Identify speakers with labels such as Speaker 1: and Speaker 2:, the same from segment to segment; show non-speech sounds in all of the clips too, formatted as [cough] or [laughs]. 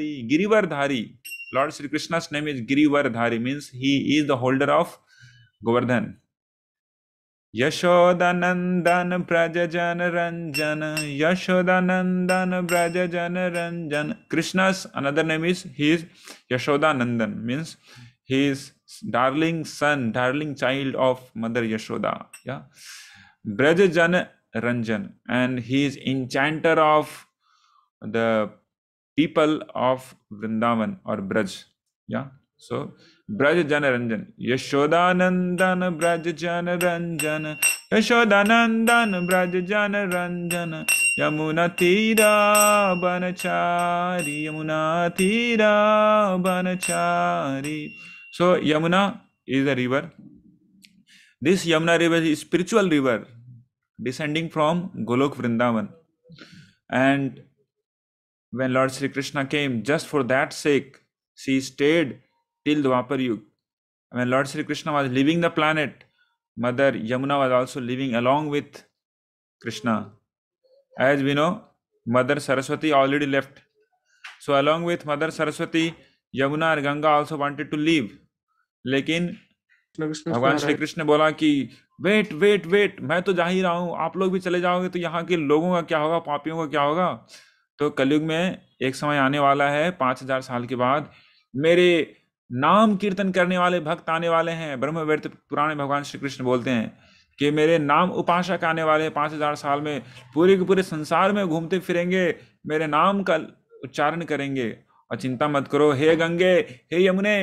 Speaker 1: Giridhari Girivardhari lord Shri Krishna's name is Girivardhari means he is the holder
Speaker 2: of Govardhan Yashodanandan Braj Jan Ranjan Yashodanandan Braj Jan Ranjan Krishna's another name is he is Yashodanandan means he is darling son darling child of mother yashoda yeah braj jan ranjan and he is enchanter of the people of Vrindavan और ब्रज या सो ब्रज जन रंजन
Speaker 1: यशोदानंदन ब्रज जन रंजन यशोदानंदन ब्रज जन रंजन यमुना तीरा बन चारी यमुना तीरा चारी so Yamuna is a
Speaker 2: river this Yamuna river is spiritual river descending from Golok Vrindavan and When Lord Sri Krishna came just for that sake, she stayed till Dwapar yug When Lord Sri Krishna was leaving the planet, Mother Yamuna was also living along with Krishna. As we know, Mother Saraswati already left. So along with Mother Saraswati, Yamuna and ganga also wanted to leave. लेकिन भगवान श्री कृष्ण बोला कि wait wait wait मैं तो जा ही रहा हूँ आप लोग भी चले जाओगे तो यहाँ के लोगों का क्या होगा पापियों का क्या होगा तो कलयुग में एक समय आने वाला है पाँच हजार साल के बाद मेरे नाम कीर्तन करने वाले भक्त आने वाले हैं ब्रह्म व्यर्थ पुराने भगवान श्री कृष्ण बोलते हैं कि मेरे नाम उपासक आने वाले हैं पाँच हजार साल में पूरे के पूरे संसार में घूमते फिरेंगे मेरे नाम का उच्चारण करेंगे और चिंता मत करो हे गंगे हे यमुने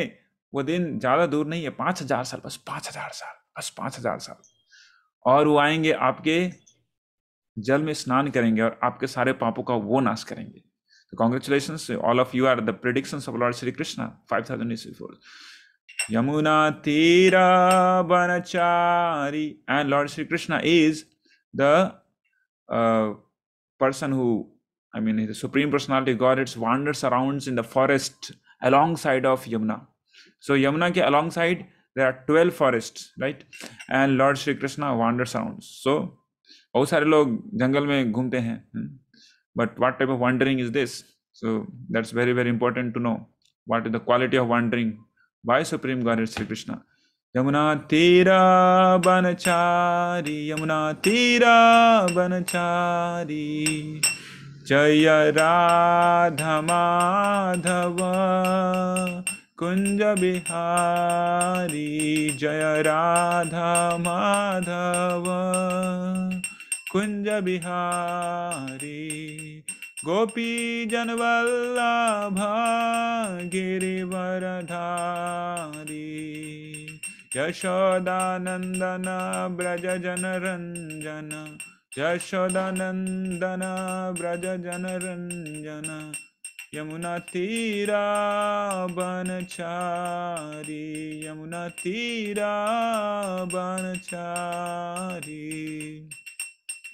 Speaker 2: वो दिन ज़्यादा दूर नहीं है पाँच हजार साल बस पाँच हजार साल बस पाँच हजार साल और वो आएंगे आपके जल में स्नान करेंगे और आपके सारे पापों का वो नाश करेंगे तो congratulation all of you are the prediction of lord Shri Krishna five thousand Yamuna तीरा बनचारी and lord Shri Krishna is the person who I mean the supreme personality god it's wanders around in the forest along side of Yamuna so Yamuna के along side there are twelve forest right and lord Shri Krishna wanders around so बहुत सारे लोग जंगल में घूमते हैं but what type of wandering is this so that's very very important to know what is the quality of wandering by supreme god Shri Krishna
Speaker 1: Yamuna तेरा बनचारी यमुना तेरा बनचारी जय राधा माधव कुंज बिहारी जय राधा माधव कुंज बिहारी गोपी जन वल्लभा गिरिवरधारी यशोदानन्दन व्रज यशोदानंदन ब्रज व्रज जनरञ्जन यमुना तीरा बनचारी यमुना तीरा बन बनचारी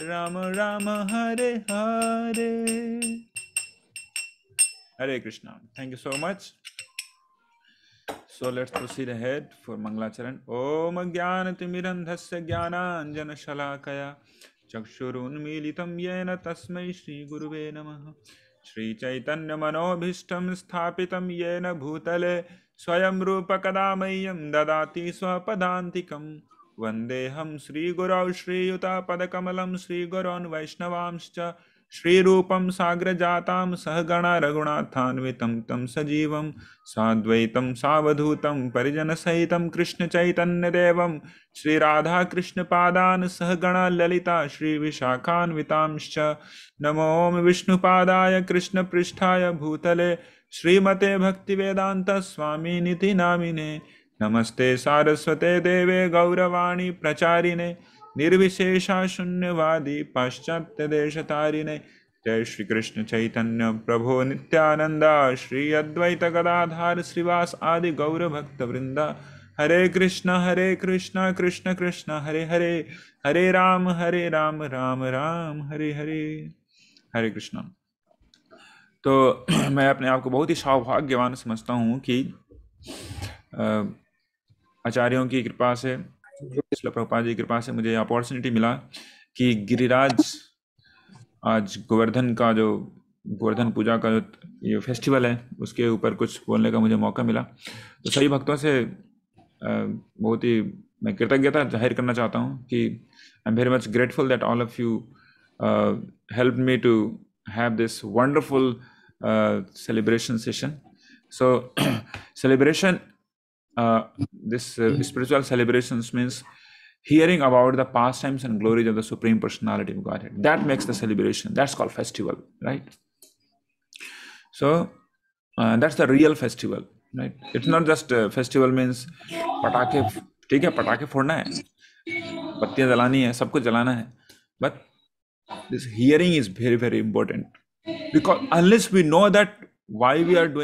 Speaker 1: Ram Ram Hare Hare Hare Krishna thank you so much
Speaker 2: so let's proceed ahead for मंगलाचरण ओम ज्ञान तिमिरंधस्य ज्ञानांजन शलाकया चक्षुरुन्मीलितं येन तस्मै श्रीगुरुवे नमः श्रीचैतन्यमनोभीष्टं स्थापितं येन भूतले स्वयं रूपकदामय्यं ददाति स्वपदान्तिकम् वन्देऽहं श्रीगुरौ श्रीयुतापदकमलं श्रीगुरोन् वैष्णवांश्च श्रीरूपं साग्रजातां सहगणा रघुनाथान्वितं तं सजीवं साद्वैतं सावधूतं परिजनसहितं कृष्णचैतन्यदेवं श्रीराधाकृष्णपादान् सहगणा ललिता श्रीविशाखान्वितांश्च नमोम विष्णुपादाय कृष्णपृष्ठाय भूतले श्रीमते भक्तिवेदान्तस्वामिनिति नामिने नमस्ते सारस्वते देवे गौरवाणी प्रचारिणे निर्विशेषा शून्यवादी पाश्चात्य देश तारिणे जय श्री कृष्ण चैतन्य प्रभो नित्यानंद श्री अद्वैत गदाधार श्रीवास आदि गौर भक्त वृंदा हरे कृष्ण हरे कृष्ण कृष्ण कृष्ण हरे हरे हरे राम हरे राम राम राम हरे हरे हरे कृष्ण तो [clears throat] मैं अपने आप को बहुत ही सौभाग्यवान समझता हूँ कि आ, आचार्यों की कृपा से प्रभुपाद जी की कृपा से मुझे अपॉर्चुनिटी मिला कि गिरिराज आज गोवर्धन का जो गोवर्धन पूजा का जो ये फेस्टिवल है उसके ऊपर कुछ बोलने का मुझे मौका मिला तो सभी भक्तों से बहुत ही मैं कृतज्ञता जाहिर करना चाहता हूँ कि I am very much grateful that all of you help me to have this wonderful celebration session so celebration Uh, this uh, spiritual celebrations means hearing about the pastimes and glories of the supreme personality of godhead that makes the celebration that's called festival right so uh, that's the real festival right it's not just a uh, festival means Patake, ठीक है patake फोड़ना hai, पत्तियां jalani hai, सब कुछ जलाना है but this hearing is very very important because unless we know that why we are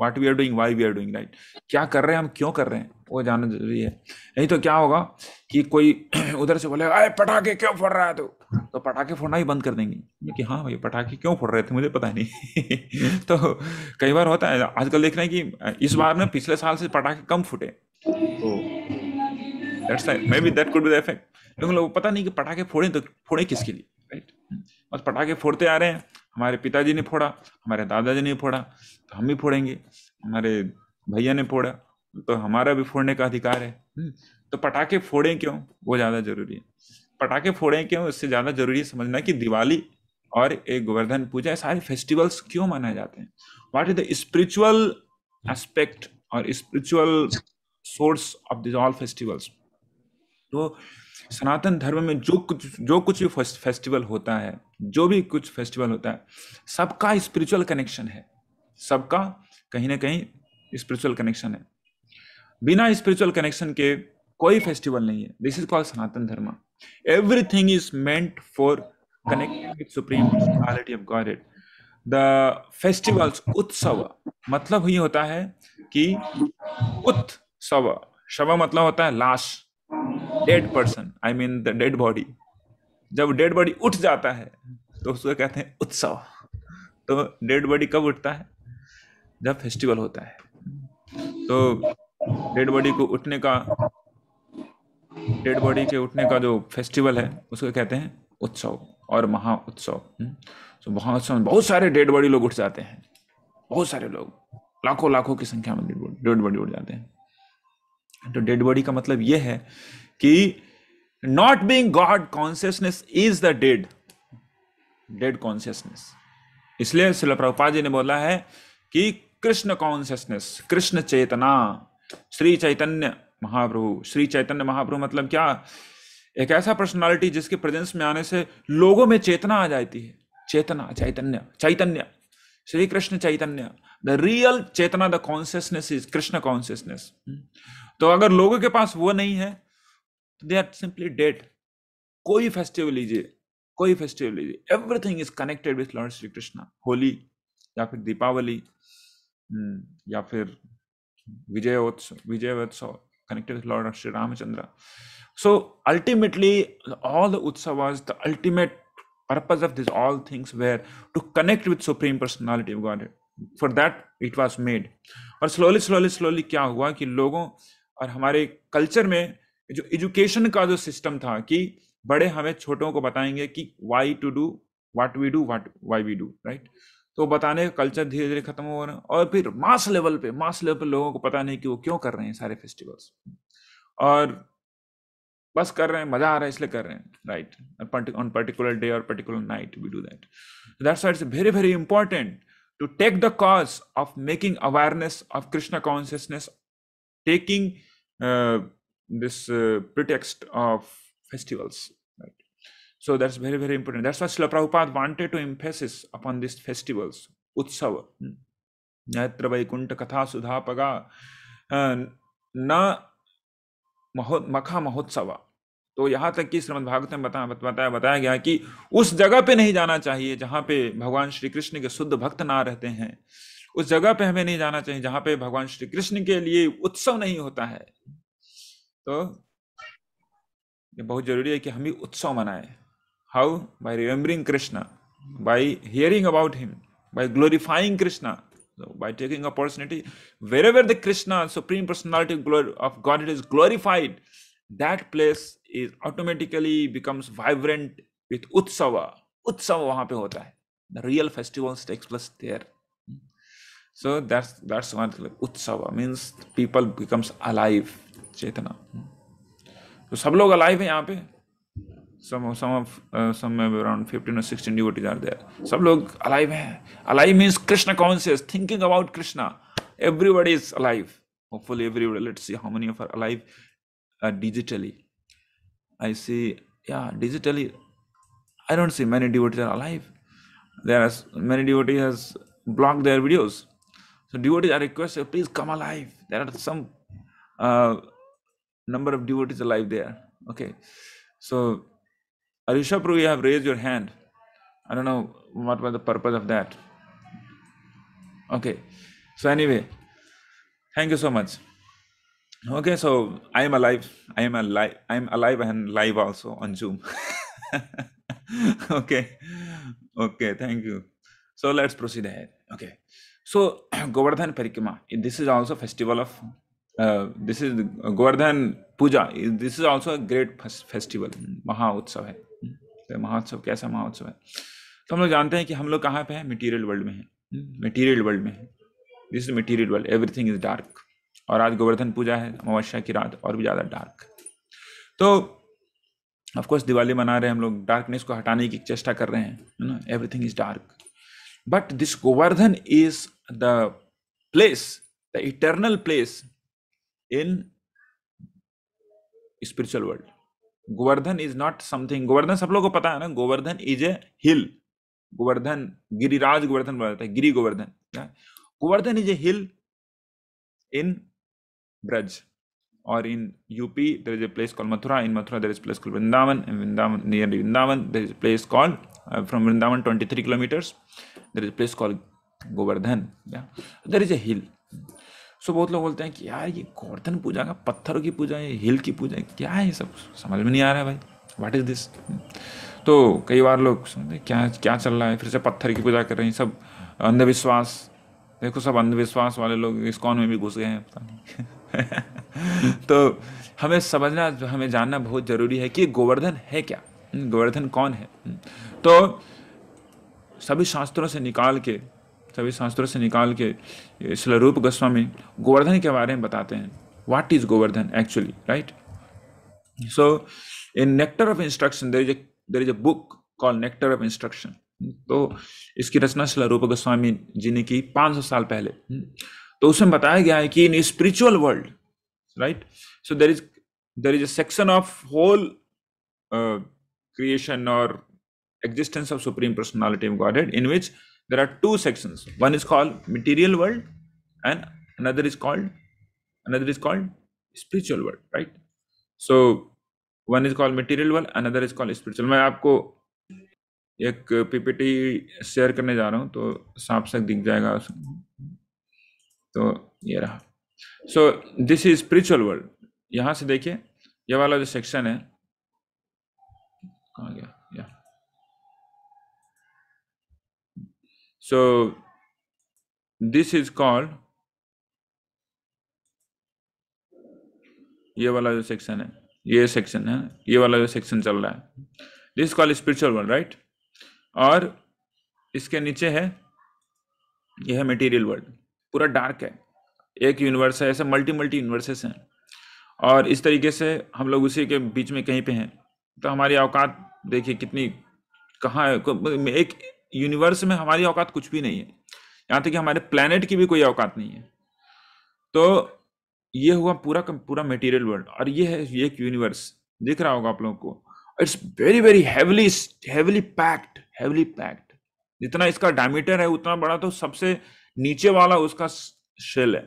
Speaker 2: what we are doing why we are doing right क्या कर रहे हैं हम क्यों कर रहे हैं वो जानना जरूरी है नहीं तो क्या होगा कि कोई [clears throat] उधर से बोले अरे पटाखे क्यों फोड़ रहा है तू तो पटाखे फोड़ना ही बंद कर देंगे कि हाँ भाई पटाखे क्यों फोड़ रहे थे मुझे पता नहीं [laughs] तो कई बार होता है आजकल देख रहे हैं कि इस बार में पिछले साल से पटाखे कम फूटे तो that's maybe that could be the effect क्योंकि लोग पता नहीं कि पटाखे फोड़े तो फोड़े किसके लिए राइट बस पटाखे फोड़ते आ रहे हैं हमारे पिताजी ने फोड़ा हमारे दादाजी ने फोड़ा हम भी फोड़ेंगे हमारे भैया ने फोड़ा तो हमारा भी फोड़ने का अधिकार है हम्म, तो पटाखे फोड़ें क्यों वो ज़्यादा जरूरी है पटाखे फोड़ें क्यों इससे ज़्यादा जरूरी है समझना कि दिवाली और एक गोवर्धन पूजा सारे फेस्टिवल्स क्यों मनाए जाते हैं what is the spiritual aspect और spiritual source of these all festivals तो सनातन धर्म में जो कुछ जो कुछ भी फेस्टिवल होता है जो भी कुछ फेस्टिवल होता है सबका स्पिरिचुअल कनेक्शन है सबका कहीं ना कहीं स्पिरिचुअल कनेक्शन है बिना स्पिरिचुअल कनेक्शन के कोई फेस्टिवल नहीं है this is called Sanatan Dharma everything is meant for connecting with supreme personality of god it the festivals उत्सव मतलब ये होता है कि उत्सव शव मतलब होता है लाश
Speaker 1: dead person
Speaker 2: I mean the dead body जब डेड बॉडी उठ जाता है तो उसको कहते हैं उत्सव तो डेड बॉडी कब उठता है जब फेस्टिवल होता है तो डेड बॉडी को उठने का डेड बॉडी के उठने का जो फेस्टिवल है उसको कहते हैं उत्सव और महा उत्सव तो महा उत्सव बहुत सारे डेड बॉडी लोग उठ जाते हैं बहुत सारे लोग लाखों लाखों की संख्या में डेड बॉडी उठ जाते हैं तो डेड बॉडी का मतलब यह है कि not being god consciousness is the dead dead consciousness इसलिए शिला प्रभुपा जी ने बोला है कि कृष्ण कॉन्सियसनेस कृष्ण चेतना श्री चैतन्य महाप्रभु श्री चैतन्य महाप्रभु मतलब क्या एक ऐसा पर्सनालिटी जिसके प्रेजेंस में आने से लोगों में चेतना आ जाती है चेतना चैतन्य चैतन्य श्री कृष्ण चैतन्य द रियल चेतना the consciousness is Krishna consciousness hmm. तो अगर लोगों के पास वो नहीं है तो दे आर सिंपली डेड कोई फेस्टिवल लीजिए कोई फेस्टिवल लीजिए everything is connected with lord Shri Krishna Holi या फिर दीपावली हम्म, या फिर विजय उत्सव विजय उत्सव connected with lord Shri Ramchandra so ultimately all the उत्सव was the ultimate purpose of this all things were to connect with supreme personality god for that it was made और slowly slowly slowly क्या हुआ कि लोगों और हमारे कल्चर में जो एजुकेशन का जो सिस्टम था कि बड़े हमें छोटों को बताएंगे कि why to do what we do what why we do right तो बताने का कल्चर धीरे धीरे खत्म हो रहे है और फिर मास लेवल पे मास लेवल पे लोगों को पता नहीं कि वो क्यों कर रहे हैं सारे फेस्टिवल्स और बस कर रहे हैं मजा आ रहा है इसलिए कर रहे हैं राइट ऑन पर्टिकुलर डे और particular night we do that that's it's very very important to take the cause of making awareness of Krishna consciousness taking this pretext of festivals So that's very, very important. That's why Srila Prabhupada wanted to emphasize upon these festivals, Utsava. Natra Vaikunta Katha Sudha Paga Na Makha Mahotsava. तो यहाँ तक कि श्रीमद भागवत में बताया बताया बताया गया कि उस जगह पे नहीं जाना चाहिए जहाँ पे भगवान श्री कृष्ण के शुद्ध भक्त ना रहते हैं उस जगह पे हमें नहीं जाना चाहिए जहाँ पे भगवान श्री कृष्ण के लिए उत्सव नहीं होता है तो ये बहुत जरूरी है कि हम भी उत्सव मनाएं How? By remembering Krishna, by hearing about him, by glorifying Krishna. So by taking opportunity, wherever the Krishna, Supreme Personality of Godhead is glorified, that place is automatically becomes vibrant with Utsava. Utsava wahan pe hota hai The real festivals takes place there. So that's that's one like Utsava means people becomes alive. चेतना तो सब लोग alive है यहाँ पे some of some of uh, some around 15 or 16 devotees are there some log alive hai alive means krishna conscious thinking about krishna everybody is alive hopefully everybody let's see how many of are alive uh, digitally i see yeah digitally i don't see many devotees are alive there are many devotees has blocked their videos so devotees are requested please come alive there are some uh, number of devotees alive there okay so Arishapru, you have raised your hand. I don't know what was the purpose of that. Okay. So anyway, thank you so much. Okay, so I am alive. I am alive. I am alive and live also on Zoom. [laughs] okay. Okay, thank you. So let's proceed ahead. Okay. So [clears throat] Govardhan Parikrama, this is also festival of uh, this is Govardhan Puja. This is also a great festival. Maha Utsav hai. तो महोत्सव कैसा महोत्सव है तो हम लोग जानते हैं कि हम लोग कहाँ पे हैं मटेरियल वर्ल्ड में हैं मटेरियल हम्म। वर्ल्ड में है this is material world everything is dark और आज गोवर्धन पूजा है अमावस्या की रात और भी ज़्यादा डार्क तो ऑफकोर्स दिवाली मना रहे हैं हम लोग डार्कनेस को हटाने की चेष्टा कर रहे हैं ना everything is dark but this Govardhan is the place the eternal place in spiritual world Govardhan is not something Govardhan सब लोगों को पता है ना Govardhan is a hill Govardhan Giriraj Govardhan बोला जाता है Giri Govardhan Govardhan is a hill in Braj और in UP there is a place call Mathura in Mathura there is place call Vrindavan Vrindavan nearly Vrindavan there is place call from Vrindavan twenty three kilometers there is place call Govardhan there is a hill so बहुत लोग बोलते हैं कि यार ये गोवर्धन पूजा का पत्थरों की पूजा है हिल की पूजा है क्या है ये सब समझ में नहीं आ रहा है भाई वाट इज़ दिस तो कई बार लोग समझते क्या क्या चल रहा है फिर से पत्थर की पूजा कर रहे हैं सब अंधविश्वास देखो सब अंधविश्वास वाले लोग इस कौन में भी घुस गए हैं पता नहीं [laughs] तो हमें समझना हमें जानना बहुत ज़रूरी है कि गोवर्धन है क्या गोवर्धन कौन है तो सभी शास्त्रों से निकाल के सभी शास्त्रों से निकाल के स्लरूप गोस्वामी गोवर्धन के बारे में बताते हैं what is Govardhan actually right so in nectar of instruction there is there is a book call nectar of instruction तो इसकी रचना श्लरूप गोस्वामी जी ने की पांच सौ साल पहले तो उसमें बताया गया है कि in spiritual world right so there is there is a section of whole creation और existence of supreme personality of godhead in there are two sections one is called material world and another is called another is called spiritual world right so one is called material world another is called spiritual मैं आपको एक PPT share करने जा रहा हूँ तो सांप से दिख जाएगा तो ये रहा so this is spiritual world यहाँ से देखिए ये वाला जो सेक्शन है कहाँ गया So this is called ये वाला जो सेक्शन है ये सेक्शन है ये वाला जो सेक्शन चल रहा है this call spiritual world right और इसके नीचे है यह है मटेरियल वर्ल्ड पूरा डार्क है एक यूनिवर्स है ऐसे मल्टी मल्टी यूनिवर्सेस हैं और इस तरीके से हम लोग उसी के बीच में कहीं पे हैं तो हमारी औकात देखिए कितनी कहाँ एक यूनिवर्स में हमारी औकात कुछ भी नहीं है यहाँ तक कि हमारे प्लानट की भी कोई औकात नहीं है तो ये हुआ पूरा पूरा मेटीरियल वर्ल्ड और ये है ये एक यूनिवर्स दिख रहा होगा आप लोगों को it's very very heavily heavily packed heavily packed जितना इसका डायमीटर है उतना बड़ा तो सबसे नीचे वाला उसका शेल है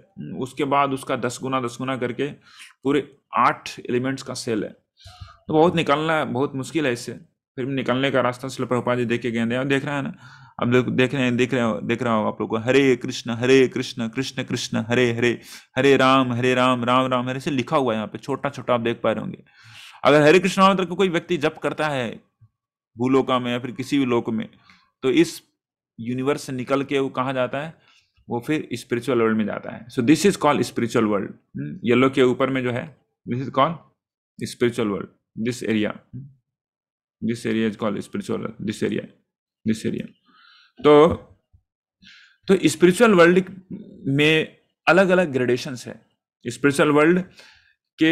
Speaker 2: उसके बाद उसका दस गुना दस गुना करके पूरे आठ एलिमेंट्स का सेल है तो बहुत निकालना बहुत मुश्किल है इससे फिर भी निकलने का रास्ता शिल प्रभुपा जी देखे गए और देख रहे हैं ना अब लोग देख रहे हैं देख रहे हो देख रहा होगा आप लोग को हरे कृष्ण हरे कृष्ण कृष्ण कृष्ण हरे हरे हरे राम हरे राम राम राम हरे से लिखा हुआ है यहाँ पे छोटा छोटा आप देख पा रहे होंगे अगर हरे कृष्ण मंत्र को कोई व्यक्ति जप करता है भूलोका में या फिर किसी भी लोक में तो इस यूनिवर्स से निकल के वो कहाँ जाता है वो फिर स्पिरिचुअल वर्ल्ड में जाता है so this is called spiritual world yellow के ऊपर में जो है this is called spiritual world this area this area is called spiritual this area this area तो तो स्पिरिचुअल वर्ल्ड में अलग अलग ग्रेडेशन है स्पिरिचुअल वर्ल्ड के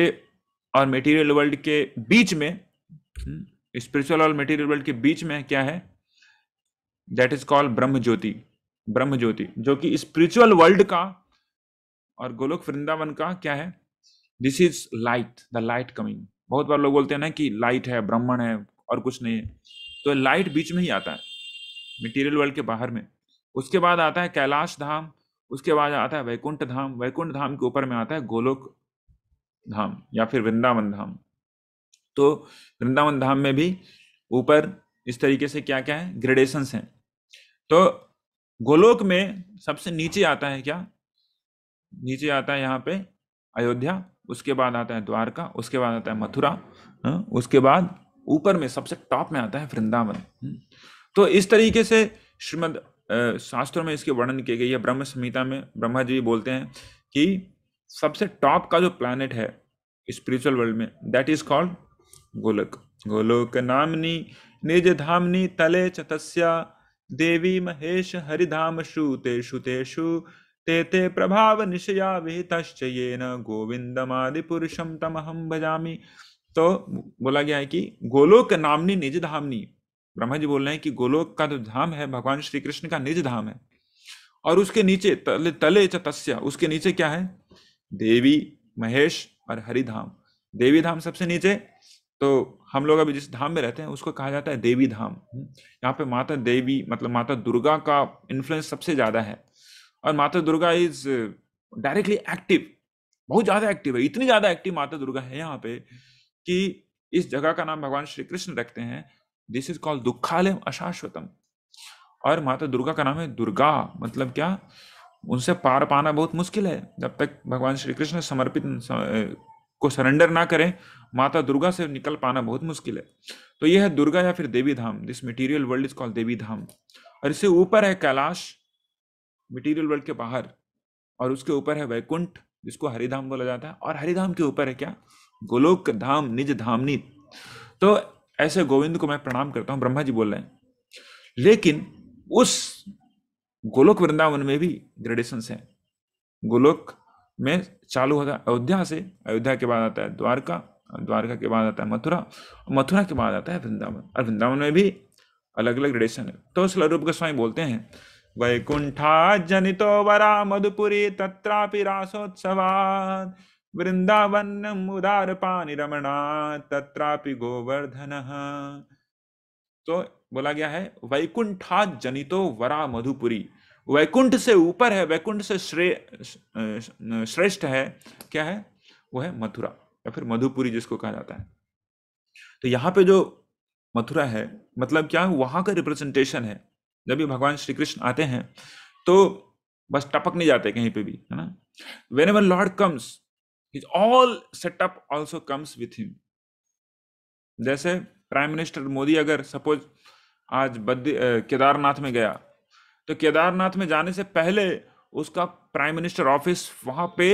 Speaker 2: और मेटीरियल वर्ल्ड के बीच में स्पिरिचुअल हम्म, और मेटीरियल वर्ल्ड के बीच में क्या है दैट इज कॉल्ड ब्रह्म ज्योति ब्रह्म ज्योति जो कि स्पिरिचुअल वर्ल्ड का और गोलोक वृंदावन का क्या है this is light the light coming बहुत बार लोग बोलते हैं ना कि लाइट है ब्राह्मण है और कुछ नहीं है तो लाइट बीच में ही आता है मटेरियल वर्ल्ड के बाहर में उसके बाद आता है कैलाश धाम उसके बाद आता है वैकुंठ धाम वैकुंठ धाम के ऊपर में आता है गोलोक धाम या फिर वृंदावन धाम तो वृंदावन धाम में भी ऊपर इस तरीके से क्या क्या है ग्रेडेशंस हैं तो गोलोक में सबसे नीचे आता है क्या नीचे आता है यहाँ पे अयोध्या उसके बाद आता है द्वारका उसके बाद आता है मथुरा हाँ, उसके बाद ऊपर में सबसे टॉप में आता है वृंदावन तो इस तरीके से श्रीमद शास्त्रों में इसके वर्णन किए गए या ब्रह्म संहिता में ब्रह्मा जी बोलते हैं कि सबसे टॉप का जो प्लानट है स्पिरिचुअल वर्ल्ड में that is called Golak Golok नामनी निज धामनी तले चतस्या देवी महेश हरिधाम श्रुतेषु शु ते ते प्रभाव निशया विहित गोविंदमादि पुरुषम गोविंदमादिपुरुषम तमहम भजामी तो बोला गया है कि गोलोक नामनी निज धामनी ब्रह्मा जी बोल रहे हैं कि गोलोक का जो धाम है भगवान श्री कृष्ण का निज धाम है और उसके नीचे तले तले चतस्या उसके नीचे क्या है देवी महेश और हरिधाम देवी धाम सबसे नीचे तो हम लोग अभी जिस धाम में रहते हैं उसको कहा जाता है देवी धाम यहाँ पे माता देवी मतलब माता दुर्गा का इन्फ्लुएंस सबसे ज्यादा है और माता दुर्गा इज डायरेक्टली एक्टिव बहुत ज्यादा एक्टिव है इतनी ज्यादा एक्टिव माता दुर्गा है यहाँ पे कि इस जगह का नाम भगवान श्री कृष्ण रखते हैं दिस इज कॉल्ड दुखालय अशाश्वतम और माता दुर्गा का नाम है दुर्गा मतलब क्या उनसे पार पाना बहुत मुश्किल है जब तक भगवान श्री कृष्ण समर्पित को सरेंडर ना करें माता दुर्गा से निकल पाना बहुत मुश्किल है तो यह है दुर्गा या फिर Devi Dham this material world is called Devi Dham और इससे ऊपर है कैलाश मटीरियल वर्ल्ड के बाहर और उसके ऊपर है वैकुंठ जिसको हरिधाम बोला जाता है और हरिधाम के ऊपर है क्या गोलोक धाम निज धामनी तो ऐसे गोविंद को मैं प्रणाम करता हूं ब्रह्मा जी बोल रहे हैं लेकिन उस गोलोक वृंदावन में भी ग्रेडेशन हैं गोलोक में चालू होता है अयोध्या से अयोध्या के बाद आता है द्वारका द्वारका के बाद आता है मथुरा मथुरा के बाद आता है वृंदावन और वृंदावन में भी अलग अलग ग्रेडेशन है तो स्वरूप गोस्वामी बोलते हैं वैकुंठा जनितो वरा मधुपुरी तत्रापि रासोत्सवा वृंदावन उदार पानी रमणा तत्रापि गोवर्धन तो बोला गया है वैकुंठा जनितो वरा मधुपुरी वैकुंठ से ऊपर है वैकुंठ से श्रे श्रेष्ठ है क्या है वो है मथुरा या फिर मधुपुरी जिसको कहा जाता है तो यहाँ पे जो मथुरा है मतलब क्या वहां का रिप्रेजेंटेशन है जब भी भगवान श्री कृष्ण आते हैं तो बस टपक नहीं जाते कहीं पे भी है ना whenever lord comes his all setup also comes with him जैसे प्राइम मिनिस्टर मोदी अगर सपोज आज बद्री केदारनाथ में गया तो केदारनाथ में जाने से पहले उसका प्राइम मिनिस्टर ऑफिस वहां पे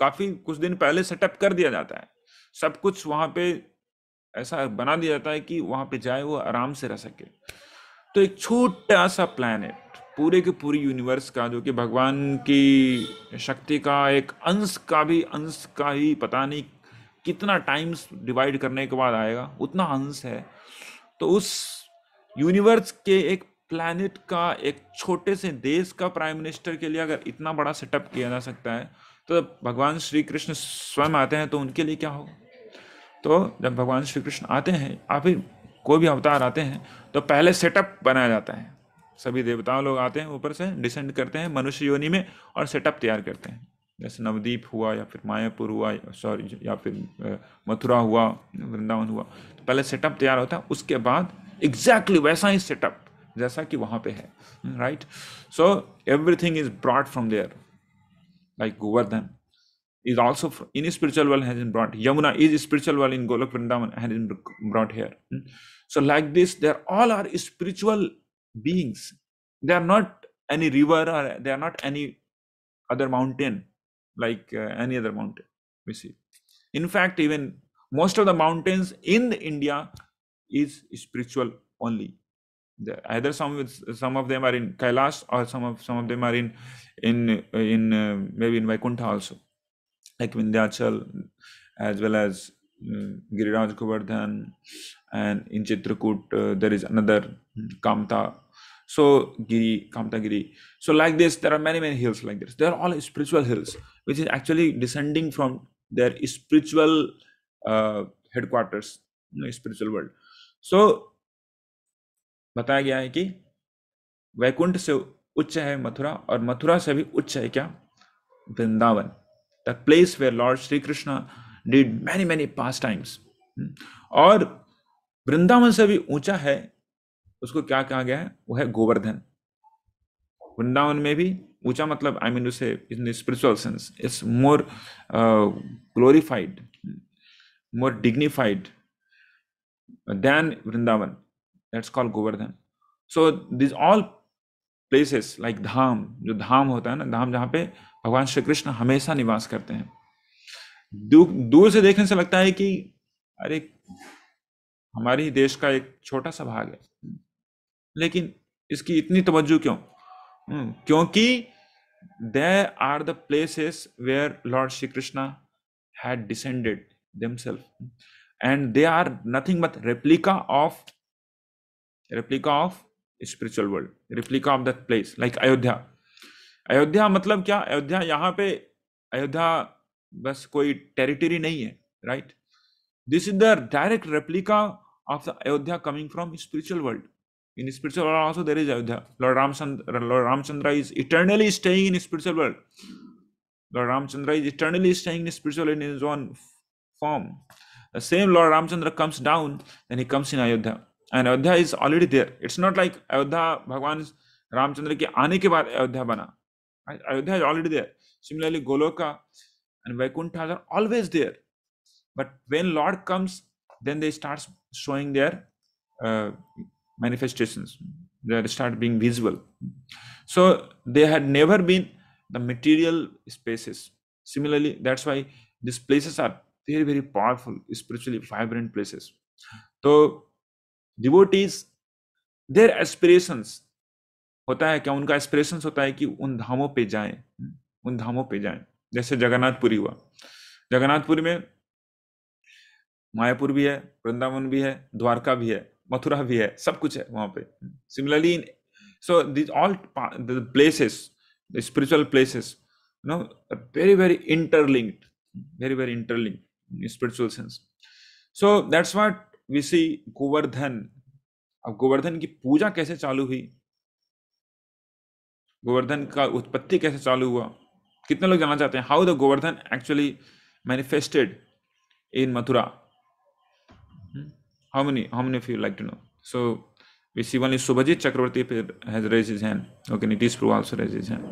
Speaker 2: काफी कुछ दिन पहले सेटअप कर दिया जाता है सब कुछ वहां पे ऐसा बना दिया जाता है कि वहां पे जाए वो आराम से रह सके तो एक छोटा सा प्लान है पूरे के पूरी यूनिवर्स का जो कि भगवान की शक्ति का एक अंश का भी अंश का ही पता नहीं कितना टाइम्स डिवाइड करने के बाद आएगा उतना अंश है तो उस यूनिवर्स के एक प्लानिट का एक छोटे से देश का प्राइम मिनिस्टर के लिए अगर इतना बड़ा सेटअप किया जा सकता है तो भगवान श्री कृष्ण स्वयं आते हैं तो उनके लिए क्या होगा तो जब भगवान श्री कृष्ण आते हैं आप कोई भी अवतार आते हैं तो पहले सेटअप बनाया जाता है सभी देवताओं लोग आते हैं ऊपर से डिसेंड करते हैं मनुष्य योनि में और सेटअप तैयार करते हैं जैसे नवदीप हुआ या फिर मायापुर हुआ सॉरी या फिर मथुरा हुआ वृंदावन हुआ तो पहले सेटअप तैयार होता है उसके बाद एग्जैक्टली exactly वैसा ही सेटअप जैसा कि वहाँ पे है right so everything is broad from there like Govardhan is also in spiritual world has in broad Yamuna is spiritual world in Golak Vrindavan has in broad here so like this there all are spiritual beings. They are not any river or they are not any other mountain like uh, any other mountain we see. In fact, even most of the mountains in India is spiritual only. The, either some some of them are in Kailash or some of some of them are in in in uh, maybe in Vaikuntha also, like Vindhyachal, as well as uh, Giriraj Govardhan, and in Chitrakoot uh, there is another Kamta. So Giri, kamta giri So like this, there are many, many hills like this. They are all spiritual hills, which is actually descending from their spiritual uh, headquarters, you know, spiritual world. So बताया गया है कि वैकुंठ से उच्च है मथुरा और मथुरा से भी उच्च है क्या Vrindavan the place where lord Shri Krishna did many many pastimes और वृंदावन से भी ऊंचा है उसको क्या कहा गया है वो है गोवर्धन वृंदावन में भी ऊंचा मतलब आई मीन उसे in spiritual sense it's more glorified more dignified than Vrindavan that's call Govardhan so these all places like Dham जो धाम होता है ना धाम जहाँ पे भगवान श्री कृष्ण हमेशा निवास करते हैं दूर से देखने से लगता है कि अरे हमारे ही देश का एक छोटा सा भाग है लेकिन इसकी इतनी तवज्जो क्यों हम्म, क्योंकि they are the places where lord Shri Krishna had descended themselves and they are nothing but replica of replica of spiritual world replica of that place like Ayodhya Ayodhya मतलब क्या अयोध्या यहाँ पे अयोध्या बस कोई टेरिटरी नहीं है right This is the direct replica of the Ayodhya coming from spiritual world. In spiritual world also there is Ayodhya. Lord Ramchandra, Lord Ramchandra is eternally staying in spiritual world. Lord Ramchandra is eternally staying in spiritual in his own form. The same Lord Ramchandra comes down, then he comes in Ayodhya. And Ayodhya is already there. It's not like Ayodhya, Bhagwan Ramchandra ke aane ke baad Ayodhya bana. Ayodhya is already there. Similarly, Goloka and Vaikuntha are always there. but when lord comes then they start showing their uh, manifestations they start being visible so they had never been the material spaces similarly that's why these places are very very powerful spiritually vibrant places so devotees their aspirations होता है क्या उनका aspirations होता है कि उन धामों पे जाएं उन धामों पे जाएं जैसे जगन्नाथपुरी हुआ जगन्नाथपुरी में मायापुर भी है वृंदावन भी है द्वारका भी है मथुरा भी है सब कुछ है वहां पे similarly so these all places spiritual places no very very interlinked very very interlinked in spiritual sense so that's what we see अब गोवर्धन की पूजा कैसे चालू हुई गोवर्धन का उत्पत्ति कैसे चालू हुआ कितने लोग जानना चाहते हैं how the Govardhan actually manifested in Mathura How many? How many of you like to know? So we see only Subhajit Chakravarti has raised his hand. Okay, Nitish Pru also raised his hand.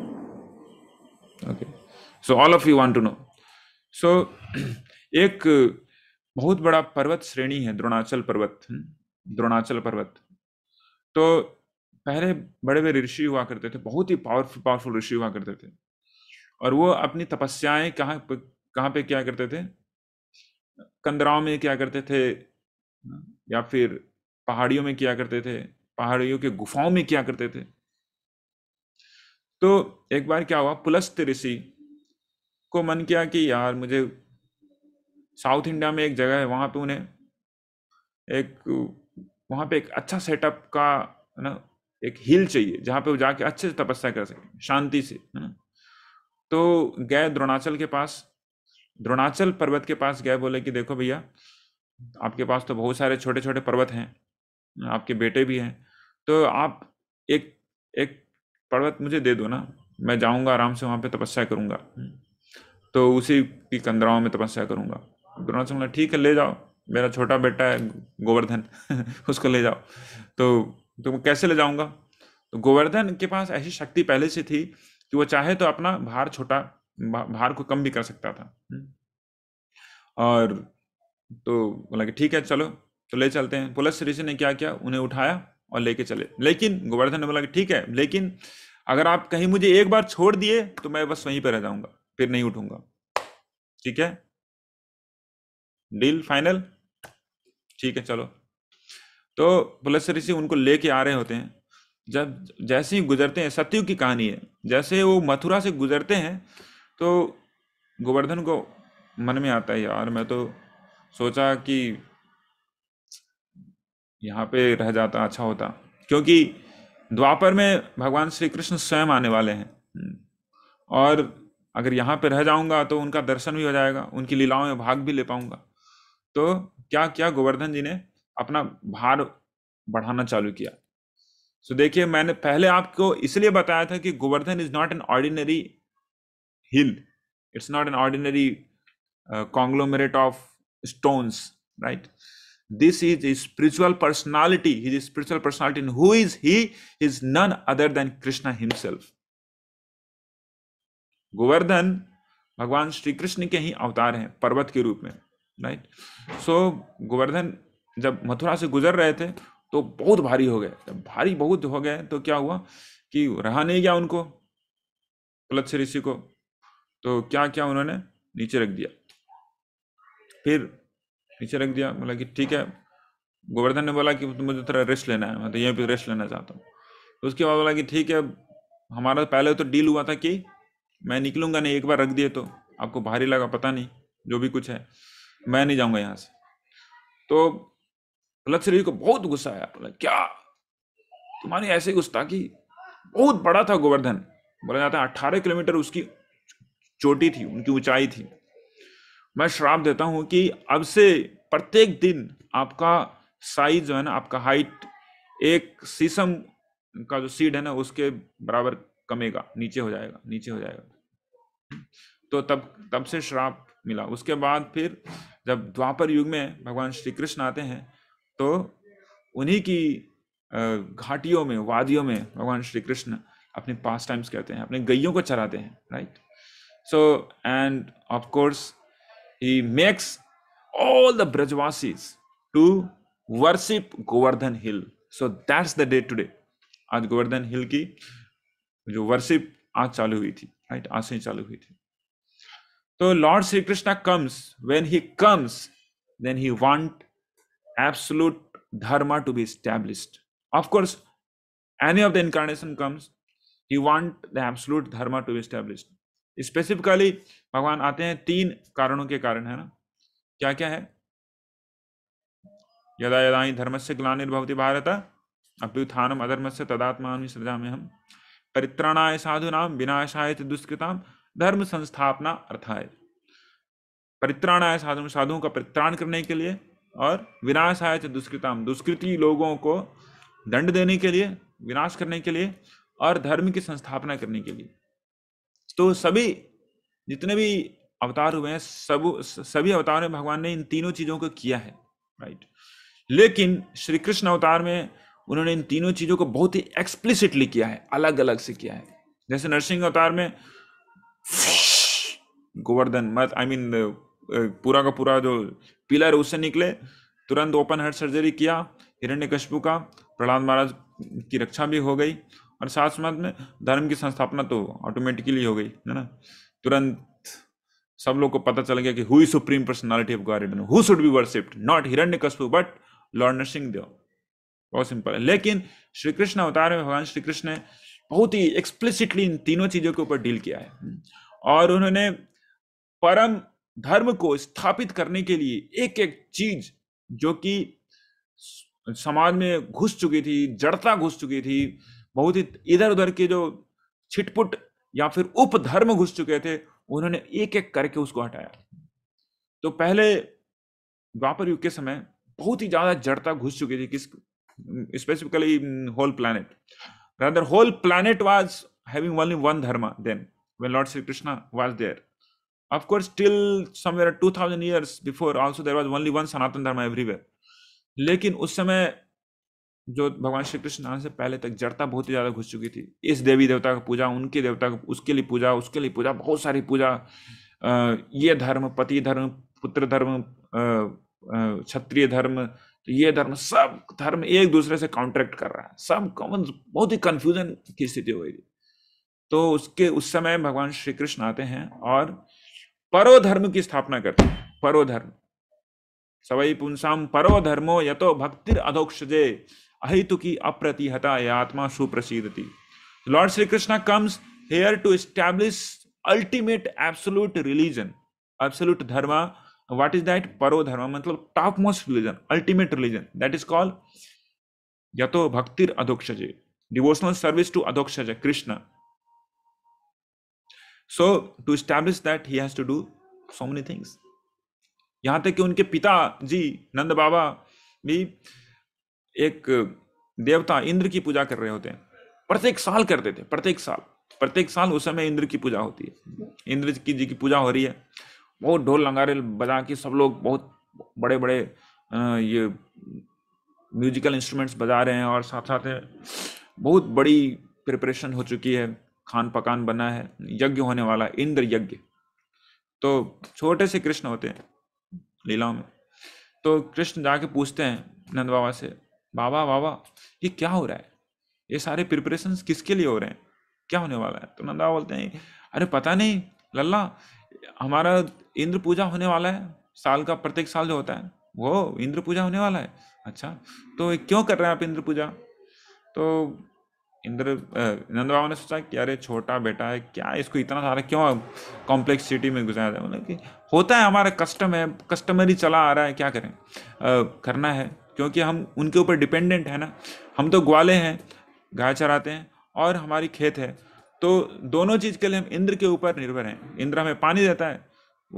Speaker 2: Okay. So all of you want to know. So एक बहुत बड़ा पर्वत श्रेणी है द्रोणाचल पर्वत द्रोणाचल पर्वत तो पहले बड़े बड़े ऋषि हुआ करते थे बहुत ही पावरफुल पावरफुल ऋषि हुआ करते थे और वो अपनी तपस्याएं कहाँ कहाँ पे क्या करते थे कंदराओं में क्या करते थे या फिर पहाड़ियों में किया करते थे पहाड़ियों के गुफाओं में किया करते थे तो एक बार क्या हुआ पुलस्त ऋषि को मन किया कि यार मुझे साउथ इंडिया में एक जगह है वहां पे उन्हें एक वहां पे एक अच्छा सेटअप का है ना एक हिल चाहिए जहां पे वो जाके अच्छे से तपस्या कर सके शांति से है ना तो गए द्रोणाचल के पास द्रोणाचल पर्वत के पास गए बोले कि देखो भैया आपके पास तो बहुत सारे छोटे छोटे पर्वत हैं आपके बेटे भी हैं तो आप एक एक पर्वत मुझे दे दो ना मैं जाऊंगा आराम से वहाँ पे तपस्या करूंगा तो उसी की कंदराओं में तपस्या करूंगा द्रोणाचार्य बोला ठीक है ले जाओ मेरा छोटा बेटा है गोवर्धन [laughs] उसको ले जाओ तो तो कैसे ले जाऊंगा तो गोवर्धन के पास ऐसी शक्ति पहले से थी कि वो चाहे तो अपना भार छोटा भार को कम भी कर सकता था और तो बोला कि ठीक है चलो तो ले चलते हैं पुलिस ऋषि ने क्या किया उन्हें उठाया और लेके चले लेकिन गोवर्धन ने बोला कि ठीक है लेकिन अगर आप कहीं मुझे एक बार छोड़ दिए तो मैं बस वहीं पर रह जाऊंगा फिर नहीं उठूंगा ठीक है डील फाइनल ठीक है चलो तो पुलिस ऋषि उनको लेके आ रहे होते हैं जब जैसे ही गुजरते हैं सत्यु की कहानी है जैसे वो मथुरा से गुजरते हैं तो गोवर्धन को मन में आता है यार मैं तो सोचा कि यहाँ पे रह जाता अच्छा होता क्योंकि द्वापर में भगवान श्री कृष्ण स्वयं आने वाले हैं हम्म। और अगर यहाँ पे रह जाऊंगा तो उनका दर्शन भी हो जाएगा उनकी लीलाओं में भाग भी ले पाऊंगा तो क्या क्या गोवर्धन जी ने अपना भार बढ़ाना चालू किया सो देखिए मैंने पहले आपको इसलिए बताया था कि Govardhan is not an ordinary hill it's not an ordinary conglomerate of stones, right? This is his spiritual personality. His spiritual personality. And who is he? Is none other than Krishna himself. govardhan भगवान श्री कृष्ण के ही अवतार हैं पर्वत के रूप में right so so, Govardhan जब मथुरा से गुजर रहे थे तो बहुत भारी हो गए जब भारी बहुत हो गए तो क्या हुआ कि रहा नहीं गया उनको कलत ऋषि को तो क्या क्या उन्होंने नीचे रख दिया फिर नीचे रख दिया बोला कि ठीक है गोवर्धन ने बोला कि मुझे थोड़ा रेस्ट लेना है मैं तो यहीं पर रेस्ट लेना चाहता हूँ तो उसके बाद बोला कि ठीक है हमारा पहले तो डील हुआ था कि मैं निकलूंगा नहीं एक बार रख दिए तो आपको भारी लगा पता नहीं जो भी कुछ है मैं नहीं जाऊंगा यहाँ से तो लक्ष्य को बहुत गुस्सा आया बोला क्या तुम्हारी गुस्सा कि बहुत बड़ा था गोवर्धन बोला जाता है अट्ठारह किलोमीटर उसकी चोटी थी उनकी ऊंचाई थी मैं श्राप देता हूं कि अब से प्रत्येक दिन आपका साइज जो है ना आपका हाइट एक सीसम का जो सीड है ना उसके बराबर कमेगा नीचे हो जाएगा नीचे हो जाएगा तो तब तब से श्राप मिला उसके बाद फिर जब द्वापर युग में भगवान श्री कृष्ण आते हैं तो उन्हीं की घाटियों में वादियों में भगवान श्री कृष्ण अपने पास टाइम्स कहते हैं अपने गैयों को चराते हैं right so and of course he makes all the Brajvasis to worship Govardhan Hill. So that's the day today. आज गोवर्धन Hill की जो वर्शिप आज चालू हुई थी राइट आज से चालू हुई थी तो lord Shri Krishna comes when he comes then he dharma to be established of course any of the incarnation comes he want the absolute dharma to be established specifically भगवान आते हैं तीन कारणों के कारण है ना क्या क्या है यदा यदा ही धर्म से ग्लानिर्भवती भारत अप्युत्थानम अधर्म से तदात्मा सृजा में हम परित्राणाय नाम विनाशाय दुष्कृताम धर्म संस्थापना अर्थाय परित्राणाय साधु साधुओं का परित्राण करने के लिए और विनाशाय दुष्कृताम दुष्कृति लोगों को दंड देने के लिए विनाश करने के लिए और धर्म की संस्थापना करने के लिए तो सभी जितने भी अवतार हुए हैं सब सभी अवतार में भगवान ने इन तीनों चीजों को किया है राइट लेकिन श्री कृष्ण अवतार में उन्होंने इन तीनों चीजों को बहुत ही एक्सप्लिसिटली किया है अलग अलग से किया है जैसे नरसिंह अवतार में गोवर्धन मत I I mean mean, uh, पूरा का पूरा जो पिलर उससे निकले तुरंत ओपन हार्ट सर्जरी किया हिरण्यकश्यपु का प्रहलाद महाराज की रक्षा भी हो गई और साथ समाज में धर्म की संस्थापना तो ऑटोमेटिकली हो गई है ना तुरंत सब लोग को पता चल गया कि हुई supreme personality of god who should be worshipped not Hiranya Hiranyakashyap but lord Narasimha Dev बहुत सिंपल है लेकिन श्री कृष्ण अवतार में भगवान श्री कृष्ण ने बहुत ही एक्सप्लिसिटली इन तीनों चीजों के ऊपर डील किया है और उन्होंने परम धर्म को स्थापित करने के लिए एक एक चीज जो कि समाज में घुस चुकी थी जड़ता घुस चुकी थी बहुत ही इधर उधर के जो छिटपुट या फिर उपधर्म घुस चुके थे उन्होंने एक एक करके उसको हटाया तो पहले द्वापर युग के समय बहुत ही ज्यादा जड़ता घुस चुकी थी किस specifically whole planet rather whole planet was having only one dharma then when lord Shri Krishna was there of course still somewhere 2000 years before also there was only one Sanatan dharma everywhere लेकिन उस समय जो भगवान श्री कृष्ण आने से पहले तक जड़ता बहुत ही ज़्यादा घुस चुकी थी इस देवी देवता का पूजा उनके देवता का उसके लिए पूजा उसके लिए पूजा बहुत सारी पूजा ये धर्म पति धर्म पुत्र धर्म क्षत्रिय धर्म तो ये धर्म सब धर्म एक दूसरे से कॉन्ट्रैक्ट कर रहा है सब कॉमन बहुत ही कन्फ्यूजन की स्थिति हो गई थी तो उसके उस समय भगवान श्री कृष्ण आते हैं और परो धर्म की स्थापना करते हैं परो धर्म सवई पुंसाम परो धर्मो यथो भक्तिर अधोक्षजे अहितुकी अप्रतिहता आत्मा थी lord Shri Krishna comes here to establish ultimate absolute religion absolute dharma what is that परो धर्म मतलब top most religion ultimate religion that is call यथो भक्तिर अधोक्षजे डिवोशनल सर्विस टू अधोक्षजे Krishna so to establish that he has to do so many things यहां तक कि उनके पिता जी नंद बाबा भी एक देवता इंद्र की पूजा कर रहे होते हैं प्रत्येक साल करते थे प्रत्येक साल प्रत्येक साल उस समय इंद्र की पूजा होती है इंद्र की जी की पूजा हो रही है बहुत ढोल लंगारे बजा के सब लोग बहुत बड़े बड़े ये म्यूजिकल इंस्ट्रूमेंट्स बजा रहे हैं और साथ साथ बहुत बड़ी प्रिपरेशन हो चुकी है खान पकान बना है यज्ञ होने वाला इंद्र यज्ञ तो छोटे से कृष्ण होते हैं लीलाओं में तो कृष्ण जाके पूछते हैं नंद बाबा से बाबा बाबा ये क्या हो रहा है ये सारे प्रिपरेशन किसके लिए हो रहे हैं क्या होने वाला है तो नंदा बोलते हैं अरे पता नहीं लल्ला हमारा इंद्र पूजा होने वाला है साल का प्रत्येक साल जो होता है वो इंद्र पूजा होने वाला है अच्छा तो क्यों कर रहे हैं आप इंद्र पूजा तो इंद्र नंद बाबा ने सोचा कि अरे छोटा बेटा है क्या इसको इतना सारा क्यों कॉम्प्लेक्स सिटी में गुजारा जाए मतलब कि होता है हमारा कस्टम है कस्टमरी चला आ रहा है क्या करें आ, करना है क्योंकि हम उनके ऊपर डिपेंडेंट है ना हम तो ग्वाले हैं गाय चराते हैं और हमारी खेत है तो दोनों चीज़ के लिए हम इंद्र के ऊपर निर्भर हैं इंद्र हमें पानी देता है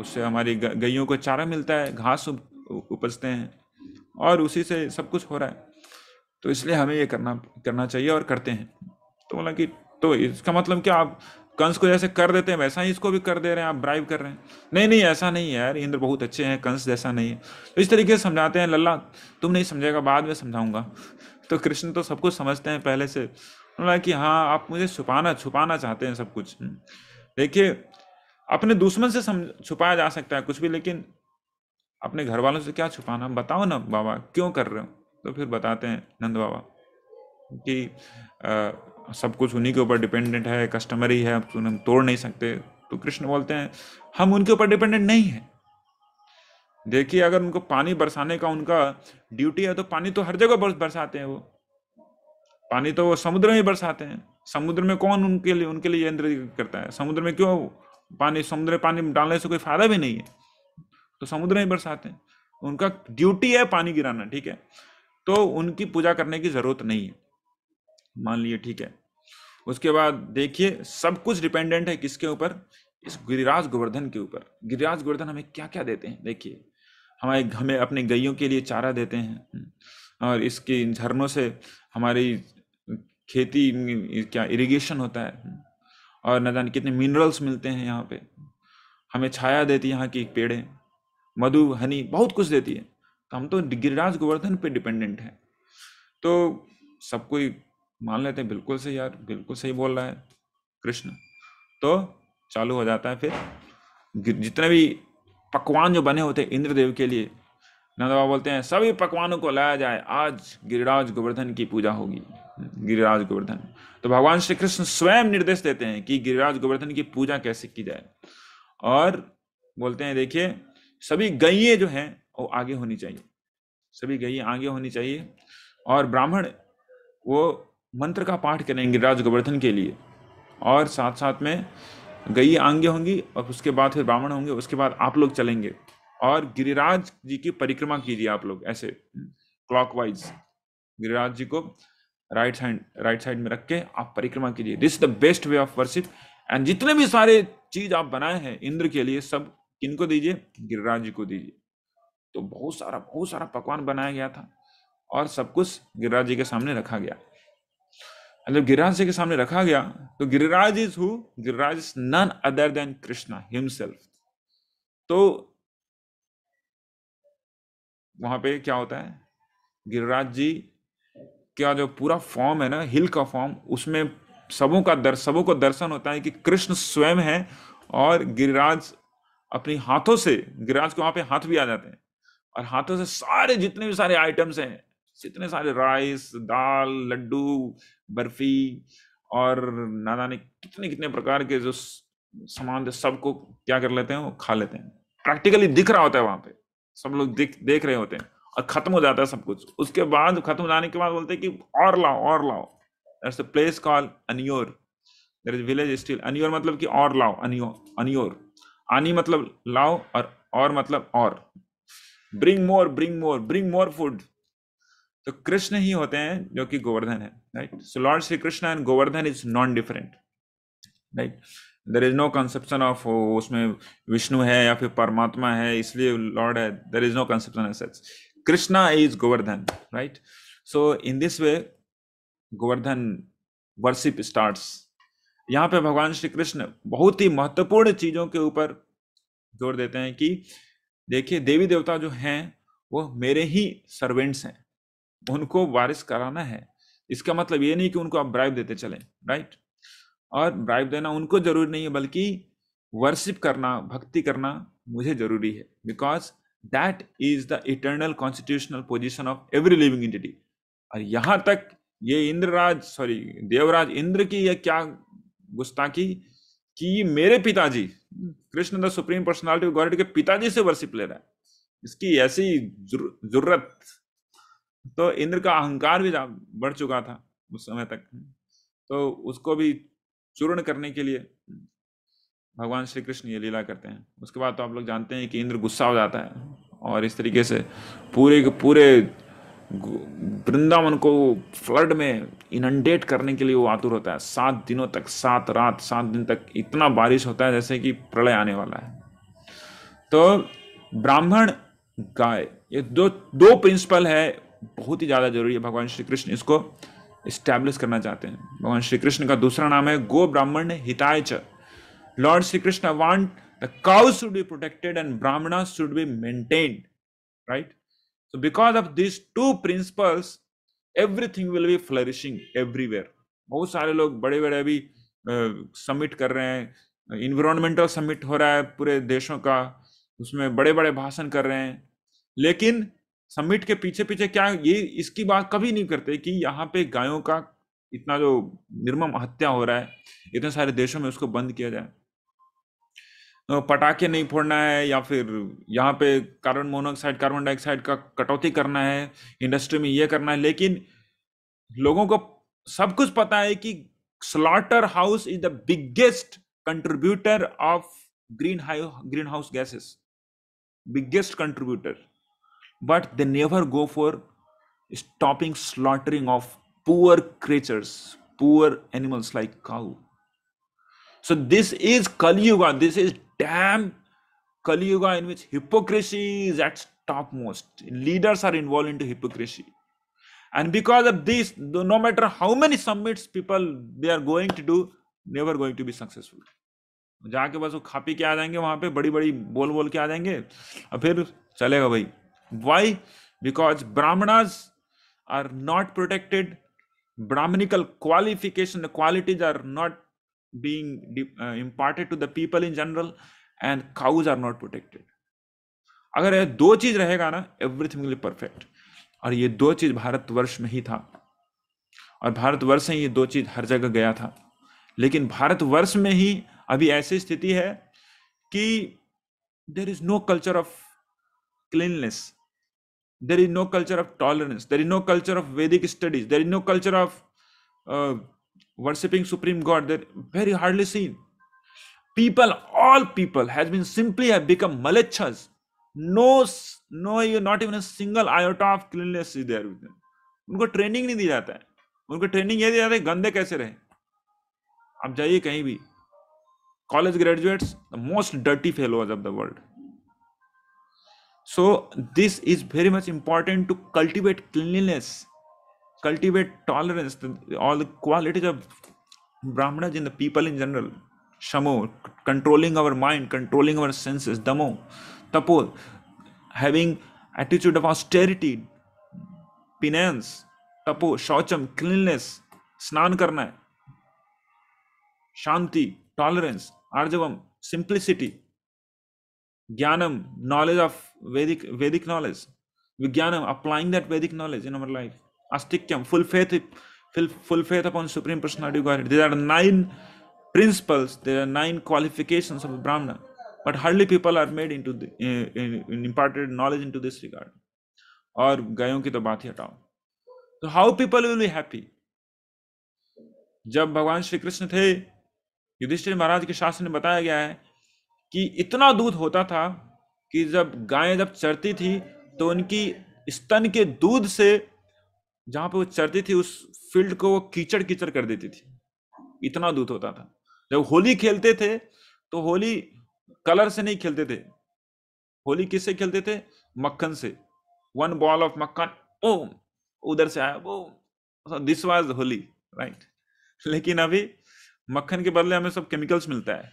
Speaker 2: उससे हमारी गइयों को चारा मिलता है घास उपजते हैं और उसी से सब कुछ हो रहा है तो इसलिए हमें ये करना करना चाहिए और करते हैं तो बोला मतलब कि तो इसका मतलब क्या आप कंस को जैसे कर देते हैं वैसा ही इसको भी कर दे रहे हैं आप ब्राइब कर रहे हैं नहीं नहीं ऐसा नहीं है यार इंद्र बहुत अच्छे हैं कंस जैसा नहीं है तो इस तरीके से समझाते हैं लल्ला तुम नहीं समझेगा बाद में समझाऊंगा तो कृष्ण तो सब कुछ समझते हैं पहले से उन्होंने कि हाँ आप मुझे छुपाना छुपाना चाहते हैं सब कुछ देखिए अपने दुश्मन से समझ छुपाया जा सकता है कुछ भी लेकिन अपने घर वालों से क्या छुपाना बताओ ना बाबा क्यों कर रहे हो तो फिर बताते हैं नंद बाबा कि सब कुछ उन्हीं के ऊपर डिपेंडेंट है कस्टमर ही है अब हम तोड़ नहीं सकते तो कृष्ण बोलते हैं हम उनके ऊपर डिपेंडेंट नहीं है देखिए अगर उनको पानी बरसाने का उनका ड्यूटी है तो पानी तो हर जगह बरसाते हैं वो पानी तो वो समुद्र में बरसाते हैं समुद्र में कौन उनके लिए उनके लिए यंत्र करता है समुद्र में क्यों पानी समुद्र में पानी डालने से कोई फायदा भी नहीं है तो समुद्र में बरसाते हैं उनका ड्यूटी है पानी गिराना ठीक है तो उनकी पूजा करने की जरूरत नहीं है मान लिए ठीक है उसके बाद देखिए सब कुछ डिपेंडेंट है किसके ऊपर इस गिरिराज गोवर्धन के ऊपर गिरिराज गोवर्धन हमें क्या क्या देते हैं देखिए हमारे हमें अपने गैयों के लिए चारा देते हैं हम्म, और इसके झरनों से हमारी खेती क्या इरिगेशन होता है हम्म, और न जाने कितने मिनरल्स मिलते हैं यहाँ पे हमें छाया देती है यहाँ की पेड़ें मधु हनी बहुत कुछ देती है तो हम तो गिरिराज गोवर्धन पे डिपेंडेंट हैं तो सब कोई मान लेते हैं बिल्कुल सही यार बिल्कुल सही बोल रहा है कृष्ण तो चालू हो जाता है फिर जितने भी पकवान जो बने होते हैं इंद्रदेव के लिए नंद बाबा बोलते हैं सभी पकवानों को लाया जाए आज गिरिराज गोवर्धन की पूजा होगी गिरिराज गोवर्धन तो भगवान श्री कृष्ण स्वयं निर्देश देते हैं कि गिरिराज गोवर्धन की पूजा कैसे की जाए और बोलते हैं देखिए सभी गैये जो हैं वो आगे होनी चाहिए सभी गैये आगे होनी चाहिए और ब्राह्मण वो मंत्र का पाठ करेंगे राजगोवर्धन गोवर्धन के लिए और साथ साथ में गई आंगे होंगी और उसके बाद फिर ब्राह्मण होंगे उसके बाद आप लोग चलेंगे और गिरिराज जी की परिक्रमा कीजिए आप लोग ऐसे क्लॉकवाइज गिरिराज जी को राइट साइड राइट साइड में रख के आप परिक्रमा कीजिए this the best way of worship and जितने भी सारे चीज आप बनाए हैं इंद्र के लिए सब किनको दीजिए गिरिराज जी को दीजिए तो बहुत सारा बहुत सारा पकवान बनाया गया था और सब कुछ गिरिराज जी के सामने रखा गया जब गिरिराज जी के सामने रखा गया तो Giriraj is who Giriraj is none other than Krishna himself तो वहां पे क्या होता है गिरिराज जी का जो पूरा फॉर्म है ना हिल का फॉर्म उसमें सबों का दर सबों को दर्शन होता है कि कृष्ण स्वयं है और गिरिराज अपने हाथों से गिरिराज के वहां पे हाथ भी आ जाते हैं और हाथों से सारे जितने भी सारे आइटम्स हैं इतने सारे राइस दाल लड्डू बर्फी और ना ने कितने कितने प्रकार के जो सामान थे सबको क्या कर लेते हैं वो खा लेते हैं प्रैक्टिकली दिख रहा होता है वहां पे सब लोग दिख देख रहे होते हैं और खत्म हो जाता है सब कुछ उसके बाद खत्म हो जाने के बाद बोलते हैं कि और लाओ और लाओ there a place call Aniyor there is village still Aniyor मतलब कि और लाओ अनियो अनियोर आनी मतलब लाओ और और मतलब और bring more bring more bring more food तो कृष्ण ही होते हैं जो कि गोवर्धन है right so lord Shri Krishna and Govardhan is non different right there is no conception of उसमें विष्णु है या फिर परमात्मा है इसलिए लॉर्ड है there is no conception such Krishna is Govardhan right so in this way Govardhan worship starts यहाँ पे भगवान श्री कृष्ण बहुत ही महत्वपूर्ण चीजों के ऊपर जोर देते हैं कि देखिए देवी देवता जो हैं वो मेरे ही सर्वेंट्स हैं उनको वारिस कराना है इसका मतलब ये नहीं कि उनको आप ब्राइब देते चले राइट और ब्राइब देना उनको जरूरी नहीं है बल्कि वर्शिप करना भक्ति करना मुझे जरूरी है because that is the eternal constitutional position of every living entity और यहाँ तक ये इंद्रराज सॉरी देवराज इंद्र की यह क्या गुस्ताखी कि मेरे पिताजी Krishna the supreme personality god के पिताजी से वर्शिप ले रहा है इसकी ऐसी जरूरत जुर, तो इंद्र का अहंकार भी बढ़ चुका था उस समय तक तो उसको भी चूर्ण करने के लिए भगवान श्री कृष्ण ये लीला करते हैं उसके बाद तो आप लोग जानते हैं कि इंद्र गुस्सा हो जाता है और इस तरीके से पूरे पूरे वृंदावन को फ्लड में इनंडेट करने के लिए वो आतुर होता है सात दिनों तक सात रात सात दिन तक इतना बारिश होता है जैसे कि प्रलय आने वाला है तो ब्राह्मण गाय ये दो दो प्रिंसिपल है बहुत ही ज़्यादा जरूरी है भगवान श्री कृष्ण इसको इस्टेब्लिश करना चाहते हैं भगवान श्री कृष्ण का दूसरा नाम है गो ब्राह्मण हिताय च lord Shri Krishna want the cow should be protected and brahmana should be maintained right so because of this two principles everything will be flourishing everywhere बहुत सारे लोग बड़े बड़े अभी समिट कर रहे हैं इन्वायरमेंटल समिट हो रहा है पूरे देशों का उसमें बड़े बड़े भाषण कर रहे हैं लेकिन समिट के पीछे पीछे क्या ये इसकी बात कभी नहीं करते कि यहाँ पे गायों का इतना जो निर्मम हत्या हो रहा है इतने सारे देशों में उसको बंद किया जाए तो पटाखे नहीं फोड़ना है या फिर यहाँ पे कार्बन मोनोऑक्साइड कार्बन डाइऑक्साइड का कटौती करना है इंडस्ट्री में ये करना है लेकिन लोगों को सब कुछ पता है कि slaughterhouse is the biggest contributor of greenhouse greenhouse gases biggest contributor but they never go for stopping slaughtering of poor creatures, poor animals like cow. So this is Kali Yuga. This is damn Kali Yuga in which hypocrisy is at topmost. Leaders are involved into hypocrisy. And because of this, no matter how many summits people they are going to do, never going to be successful. जाके बस वो खा P के आ जाएंगे वहां पे बड़ी बड़ी बोल बोल के आ जाएंगे और फिर चलेगा भाई Why? Because Brahmanas are not protected. Brahminical qualification, the qualities are not being uh, imparted to the people in general, and cows are not protected. अगर यह दो चीज रहेगा ना एवरीथिंग विल परफेक्ट और ये दो चीज भारतवर्ष में ही था और भारतवर्ष से ये दो चीज हर जगह गया था लेकिन भारतवर्ष में ही अभी ऐसी स्थिति है कि there is no culture of cleanness there is no culture of tolerance there is no culture of vedic studies there is no culture of uh, worshipping supreme god there very hardly seen people all people has been simply have become malachas no no you not even a single iota of cleanliness is there with them उनको training नहीं दी जाता है उनको training ये दी जाता है गंदे कैसे रहे आप जाइए कहीं भी college graduates the most dirty fellows of the world so this is very much important to cultivate cleanliness cultivate tolerance all the qualities of brahmanas in the people in general shamo controlling our mind controlling our senses damo tapo having attitude of austerity penance tapo shaucham cleanliness snan karna shanti tolerance arjavam simplicity ज्ञानम knowledge of Vedic Vedic knowledge विज्ञानम applying that Vedic knowledge in our life अस्तिक्यम full faith fill full faith upon supreme personality god there are nine principles there are nine qualification of brahman but hardly people are made into imported knowledge into this regard और गायों की तो बात ही हटाओ तो how people will be happy जब भगवान श्री कृष्ण थे युधिष्ठिर महाराज के शास्त्र में बताया गया है कि इतना दूध होता था कि जब गायें जब चरती थी तो उनकी स्तन के दूध से जहां पे वो चरती थी उस फील्ड को वो कीचड़ कीचड़ कर देती थी इतना दूध होता था जब होली खेलते थे तो होली कलर से नहीं खेलते थे होली किससे खेलते थे मक्खन से वन बॉल ऑफ मक्खन ओ उधर से आया वो दिस वाज होली राइट [laughs] लेकिन अभी मक्खन के बदले हमें सब केमिकल्स मिलता है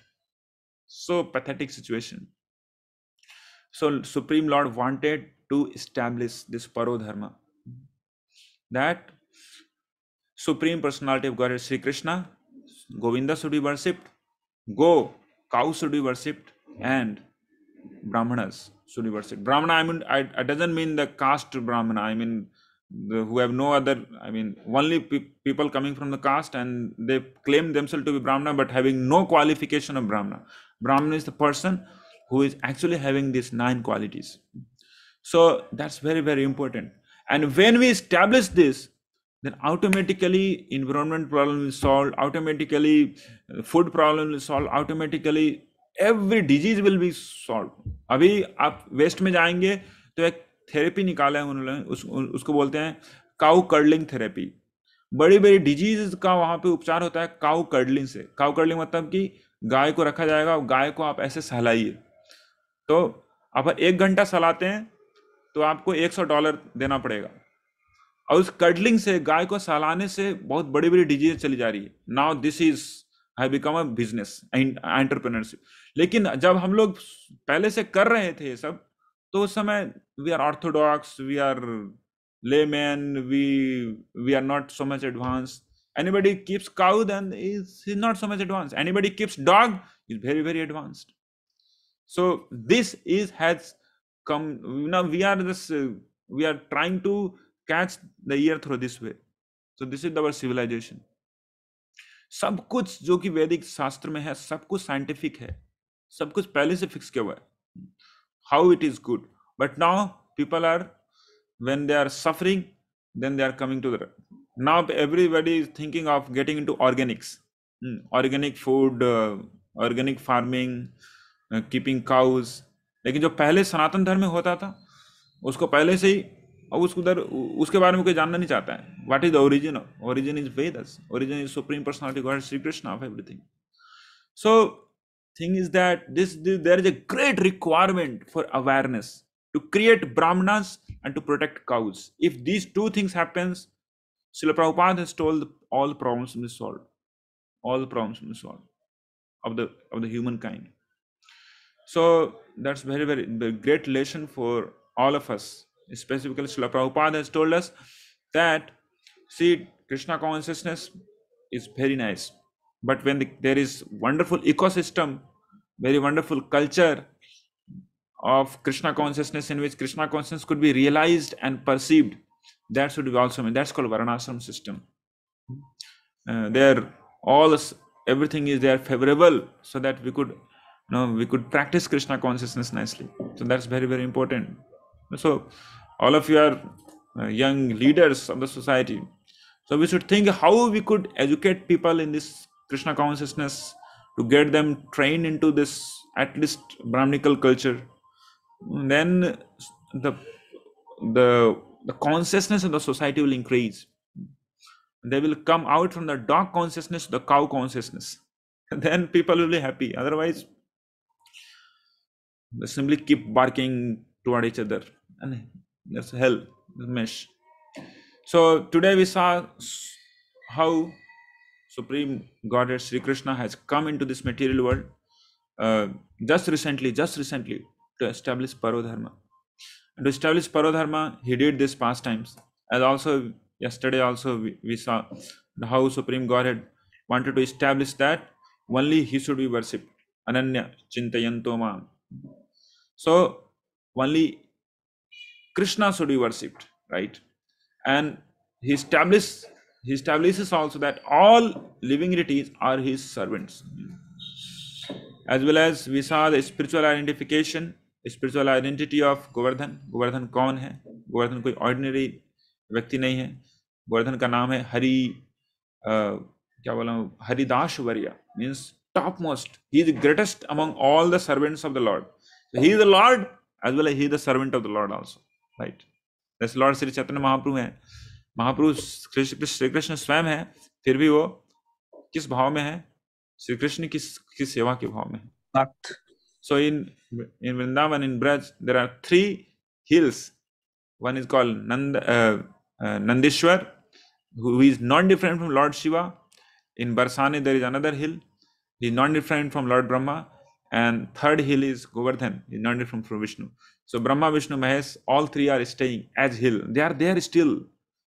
Speaker 2: So pathetic situation. So Supreme Lord wanted to establish this Parodharma. That Supreme Personality of Godhead Sri Krishna, Govinda should be worshipped, Go, cow should be worshipped, and Brahmanas should be worshipped. Brahmana, I mean, I, I doesn't mean the caste Brahmana. I mean the, who have no other. I mean only pe people coming from the caste and they claim themselves to be Brahmana but having no qualification of Brahmana. Brahman is the person who is actually having these nine qualities. So that's very, very important. And when we establish this, then automatically environment problem is solved, automatically food problem is solved, automatically every disease will be solved अभी आप waste में जाएंगे तो एक therapy निकाला है उन्होंने उस, उसको बोलते हैं काउ कर्डलिंग थेरेपी बड़ी बड़ी डिजीज का वहां पे उपचार होता है काउ कर्डलिंग से काउ कर्डलिंग मतलब कि गाय को रखा जाएगा गाय को आप ऐसे सहलाइए तो आप एक घंटा सहलाते हैं तो आपको 100 डॉलर देना पड़ेगा और उस कडलिंग से गाय को सहलाने से बहुत बड़ी बड़ी डिजीज चली जा रही है now this is have become a business entrepreneurship लेकिन जब हम लोग पहले से कर रहे थे ये सब तो उस समय we are orthodox we are layman we we are not so much advance anybody keeps cow then is, not so much advanced anybody keeps dog is very very advanced so this is has come now we are this uh, we are trying to catch the earth through this way so this is our civilization सब कुछ जो कि वैदिक शास्त्र में है सब कुछ साइंटिफिक है सब कुछ पहले से फिक्स किया हुआ है how it is good but now people are when they are suffering then they are coming to the now everybody is thinking of getting into organics mm, organic food uh, organic farming keeping cows लेकिन जो पहले सनातन धर्म में होता था उसको पहले से ही अब उसको उधर उसके बारे में कोई जानना नहीं चाहता है what is the origin origin is Vedas origin is supreme personality god Shri Krishna of everything so thing is that this there is a great requirement for awareness to create brahmanas and to protect cows if these two things happens Srila Prabhupada has told all the problems will be solved. All the problems will be solved of the of the humankind. So that's very, very great lesson for all of us. Specifically, Srila Prabhupada has told us that see Krishna consciousness is very nice. But when the, there is wonderful ecosystem, very wonderful culture of Krishna consciousness in which Krishna consciousness could be realized and perceived, that's what we also mean. That's called Varnashram system. Hmm. Uh, there, all everything is there favorable so that we could, you know, we could practice Krishna consciousness nicely. So that's very very important. So, all of you are uh, young leaders of the society. So we should think how we could educate people in this Krishna consciousness to get them trained into this at least Brahminical culture. And then the the the consciousness in the society will increase they will come out from the dog consciousness to the cow consciousness [laughs] then people will be happy otherwise they simply keep barking toward each other and that's hell mesh so today we saw how supreme goddess sri krishna has come into this material world uh, just recently just recently to establish parvodharma to establish parodharma, he did this past times. as also yesterday also we, we saw how Supreme Godhead wanted to establish that only he should be worshipped. Ananya Chintayantoma. So only Krishna should be worshipped, right? And he establishes he establishes also that all living entities are his servants. As well as we saw the spiritual identification spiritual identity of Govardhan Govardhan कौन है गोवर्धन कोई ordinary व्यक्ति नहीं है गोवर्धन का नाम है हरि आ, क्या बोला हरिदास वरिया means top most he is greatest among all the servants of the lord he is the lord as well he is the servant of the lord also right जैसे लॉर्ड श्री चैतन्य महाप्रभु है महाप्रभु श्री कृष्ण स्वयं है फिर भी वो किस भाव में है श्री कृष्ण किस किस सेवा के भाव में है So in in Vrindavan in Braj there are three hills. One is called Nand, uh, uh, Nandishwar, who is not different from Lord Shiva. In Barsani there is another hill. He is not different from Lord Brahma. And third hill is Govardhan. He is not different from Vishnu. So Brahma, Vishnu, Mahesh, all three are staying as hill. They are there still.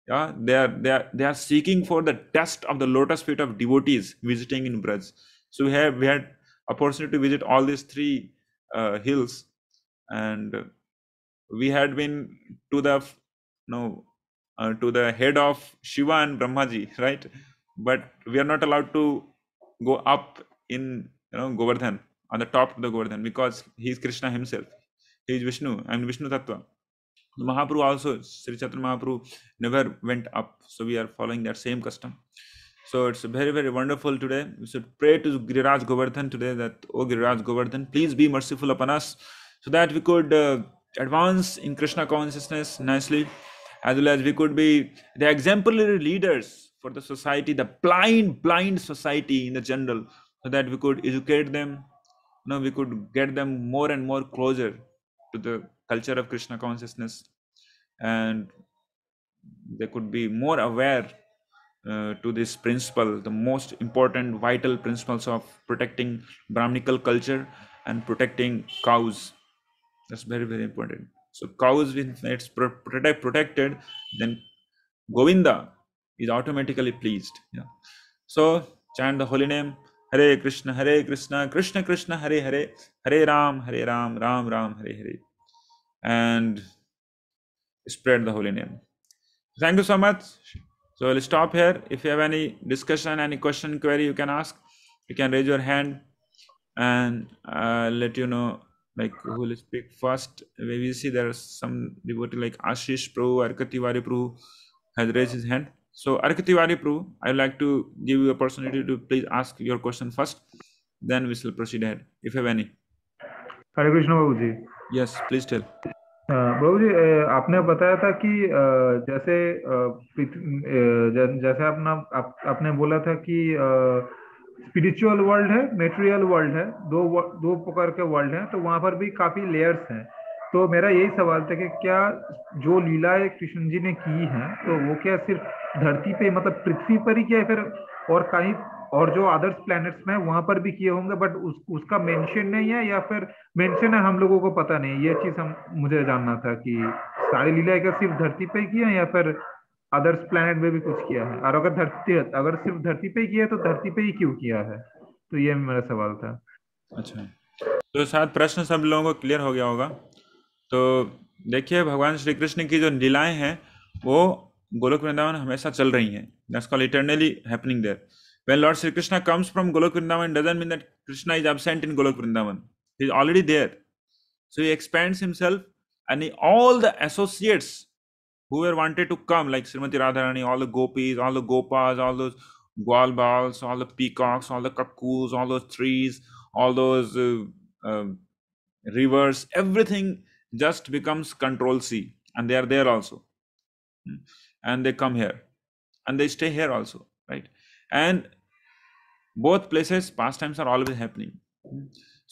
Speaker 2: Yeah, they are they are they are seeking for the dust of the lotus feet of devotees visiting in Braj. So we have we had opportunity to visit all these three uh, hills and we had been to the no, uh, to the head of shiva and brahmaji [laughs] right but we are not allowed to go up in you know govardhan on the top of the govardhan because he is krishna himself he is vishnu and vishnu tattva mahaprabhu also sri chaitanya mahaprabhu never went up so we are following that same custom so it's very, very wonderful today. We should pray to Giriraj Govardhan today that, oh, Giriraj Govardhan, please be merciful upon us so that we could uh, advance in Krishna consciousness nicely, as well as we could be the exemplary leaders for the society, the blind, blind society in the general, so that we could educate them. You know, we could get them more and more closer to the culture of Krishna consciousness and they could be more aware uh, to this principle, the most important vital principles of protecting Brahminical culture and protecting cows. That's very, very important. So cows, when it's protect, protected, then Govinda is automatically pleased. Yeah. So chant the holy name, Hare Krishna, Hare Krishna, Krishna Krishna, Hare Hare, Hare Ram, Hare Ram, Ram Ram, Hare Hare. And spread the holy name. Thank you so much so we'll stop here if you have any discussion any question query you can ask you can raise your hand and let you know like who will speak first maybe see there are some devotee like ashish prabhu arkativari Pru has raised his hand so arkativari Pru, i would like to give you opportunity to please ask your question first then we shall proceed ahead if you have any
Speaker 1: Hare Krishna Babuji.
Speaker 2: Yes, please tell. हाँ, बाबू जी आपने बताया था कि जैसे जैसे आपने आप, आपने बोला था कि स्पिरिचुअल वर्ल्ड है मेटेरियल वर्ल्ड है दो दो प्रकार के वर्ल्ड हैं तो वहाँ पर भी काफ़ी लेयर्स हैं तो मेरा यही सवाल था कि क्या जो लीलाएं कृष्ण जी ने की हैं तो वो क्या सिर्फ धरती पे मतलब पृथ्वी पर ही क्या है फिर और कहीं और जो अदर्स प्लैनेट्स में वहां पर भी किए होंगे बट उस, उसका मेंशन नहीं है या फिर मेंशन है हम लोगों को पता नहीं ये चीज हम मुझे जानना था कि सारी लीला अगर सिर्फ धरती पे किया है या फिर अदर्स प्लैनेट में भी कुछ किया है और अगर धरती अगर सिर्फ धरती पे ही किया है तो धरती पे ही क्यों किया है तो ये मेरा सवाल था अच्छा तो शायद प्रश्न सब लोगों को क्लियर हो गया होगा तो देखिए भगवान श्री कृष्ण की जो लीलाएं हैं वो गोलोक वृंदावन हमेशा चल रही हैं that's call eternally happening there When Lord Sri Krishna comes from Golok Vrindavan, doesn't mean that Krishna is absent in Golok Vrindavan. He's already there. So he expands himself and he, all the associates who were wanted to come, like Srimati Radharani, all the gopis, all the gopas, all those gwal balls, all the peacocks, all the cuckoos, all those trees, all those uh, uh, rivers, everything just becomes control C and they are there also. Hmm. And they come here and they stay here also, right? and both places pastimes are always happening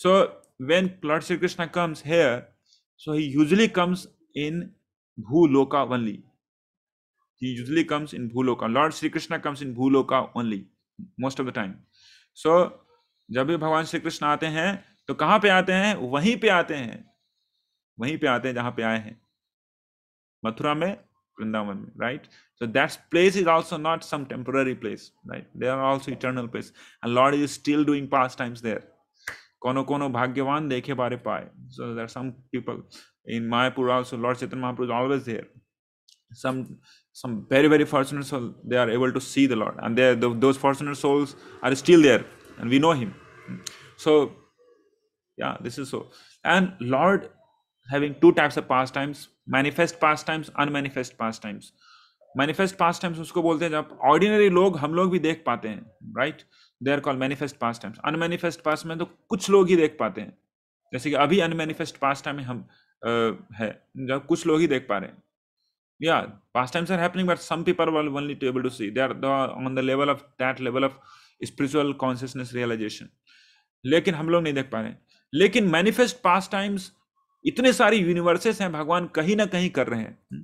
Speaker 2: so when lord shri krishna comes here so he usually comes in bhuloka only he usually comes in bhuloka lord shri krishna comes in bhuloka only most of the time so जब भी भगवान श्री कृष्ण आते हैं तो कहाँ पे आते हैं वहीं पे आते हैं वहीं पे आते हैं जहाँ पे आए हैं मथुरा में Vrindavan, right? So that place is also not some temporary place, right? They are also eternal place. And Lord is still doing pastimes there. Kono kono bhagyavan dekhe bare pai. So there are some people in Mayapur also, Lord Chaitanya Mahaprabhu is always there. Some some very, very fortunate souls they are able to see the Lord. And they, those fortunate souls are still there. And we know him. So, yeah, this is so. And Lord having two types of pastimes manifest pastimes unmanifest pastimes manifest pastimes उसको बोलते हैं जब ordinary लोग हम लोग भी देख पाते हैं right they are call manifest pastimes unmanifest पास में तो कुछ लोग ही देख पाते हैं जैसे कि अभी अनमैनिफेस्ट पास टाइम हम आ, है जब कुछ लोग ही देख पा रहे हैं या pastimes are happening but some people will only to able to see they are the on the level of that level of spiritual consciousness realization लेकिन हम लोग नहीं देख पा रहे हैं लेकिन मैनिफेस्ट पास टाइम्स It's सारे यूनिवर्सेस हैं भगवान कहीं ना कहीं कर रहे हैं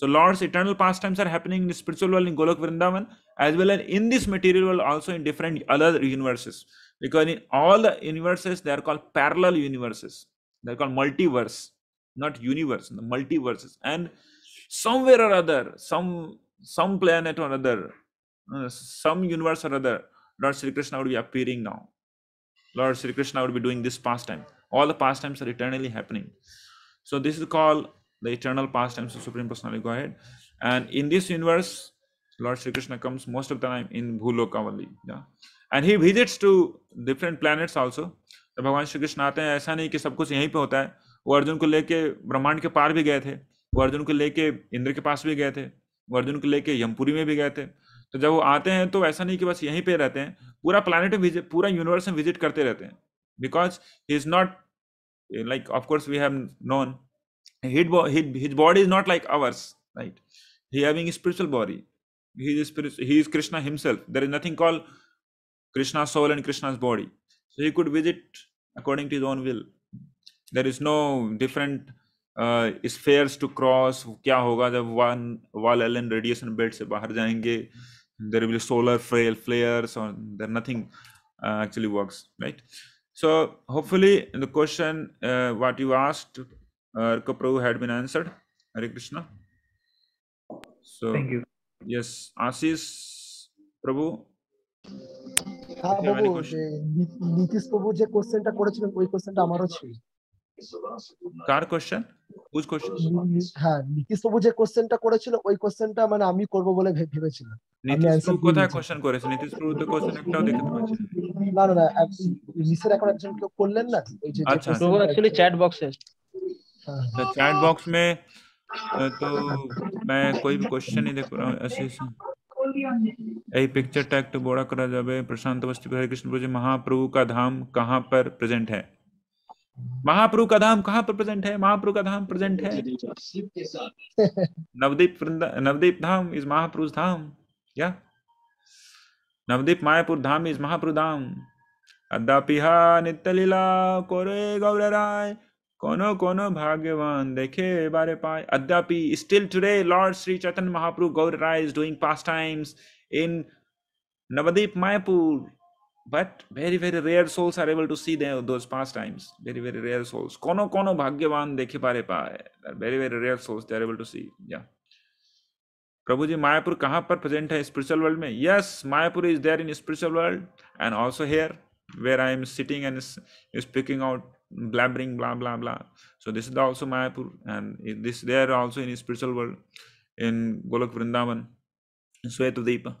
Speaker 2: so Lord's eternal pastimes are happening as well as in this material world also in different other universes because in all the universes they are called parallel universes they're called multiverse not universe the multiverses and somewhere or other some some planet or other uh, some universe or other lord sri krishna would be appearing now lord sri krishna would be doing this pastime all the past times are eternally happening so this is called the eternal past times of supreme personality go ahead and in this universe lord shri krishna comes most of the time in bhuloka only yeah and he visits to different planets also तो भगवान श्री कृष्ण आते हैं ऐसा नहीं कि सब कुछ यहीं पे होता है वो अर्जुन को लेके ब्रह्मांड के पार भी गए थे वो अर्जुन को लेके इंद्र के पास भी गए थे वो अर्जुन को लेके यमपुरी में भी गए थे तो जब वो आते हैं तो ऐसा नहीं कि बस यहीं पे रहते हैं पूरा प्लानट पूरा यूनिवर्स में विजिट करते रहते हैं because he is not Eh, like of course we have known his, his body is not like ours right he having a spiritual body he is spiritual, he is krishna himself there is nothing called krishna's soul and krishna's body so he could visit according to his own will there is no different uh, spheres to cross क्या होगा जब one while एल radiation radiation belt से बाहर जाएंगे there will solar flares और there nothing actually works, right? So hopefully the question uh, what you asked, uh, Kaprabhu had been answered. Hare Krishna. So thank you. Yes, Ashish Prabhu.
Speaker 1: হ্যাঁ বাবু নীতিশ প্রভু যে কোশ্চেনটা করেছিলেন ওই কোশ্চেনটা আমারও ছিল
Speaker 2: কার কোশ্চেন বুঝ কোশ্চেন হ্যাঁ নীতিশ প্রভু যে কোশ্চেনটা করেছিল ওই কোশ্চেনটা মানে আমি করব বলে ভেবেছিলাম নীতিশ প্রভু কোথায় কোশ্চেন করেছে নীতিশ প্রভু তো কোশ্চেন একটাও দেখতে পাচ্ছি না না না রিসের অ্যাকাউন্ট একজন কেউ করলেন না ওই যে আচ্ছা তো एक्चुअली চ্যাট बॉक्स है तो चैट बॉक्स में तो मैं कोई भी क्वेश्चन नहीं देख रहा हूं ऐसे ऐसे এই পিকচার ট্যাগ তো বড় করা যাবে প্রশান্ত अवस्थी বিহারী कृष्ण प्रभु महाप्रभु का धाम कहां पर प्रेजेंट है महाप्रभु का धाम कहाँ पर प्रेजेंट है महाप्रभु का धाम प्रेजेंट है नवदीप नवदीप धाम इज महाप्रभु धाम या yeah? नवदीप मायापुर धाम इज महापुर धाम अद्दापिहा नित्यलीला कोरे गौर राय कोनो कोनो भाग्यवान देखे बारे पाए अद्यापि still today Lord Shri Chaitanya Mahaprabhu Gaura Raya is doing pastimes in Navadip Mayapur. But very, very rare souls are able to see them, those pastimes. Very, very rare souls. Kono kono bhagyavan dekhi pare pae. Very, very rare souls they are able to see. Yeah. Prabhu ji Mayapur कहाँ पर present है spiritual world में yes Mayapur is there in spiritual world and also here where I am sitting and speaking out blabbering blah blah blah so this is also mayapur
Speaker 1: and this there also in spiritual world in golok vrindavan in Deepa.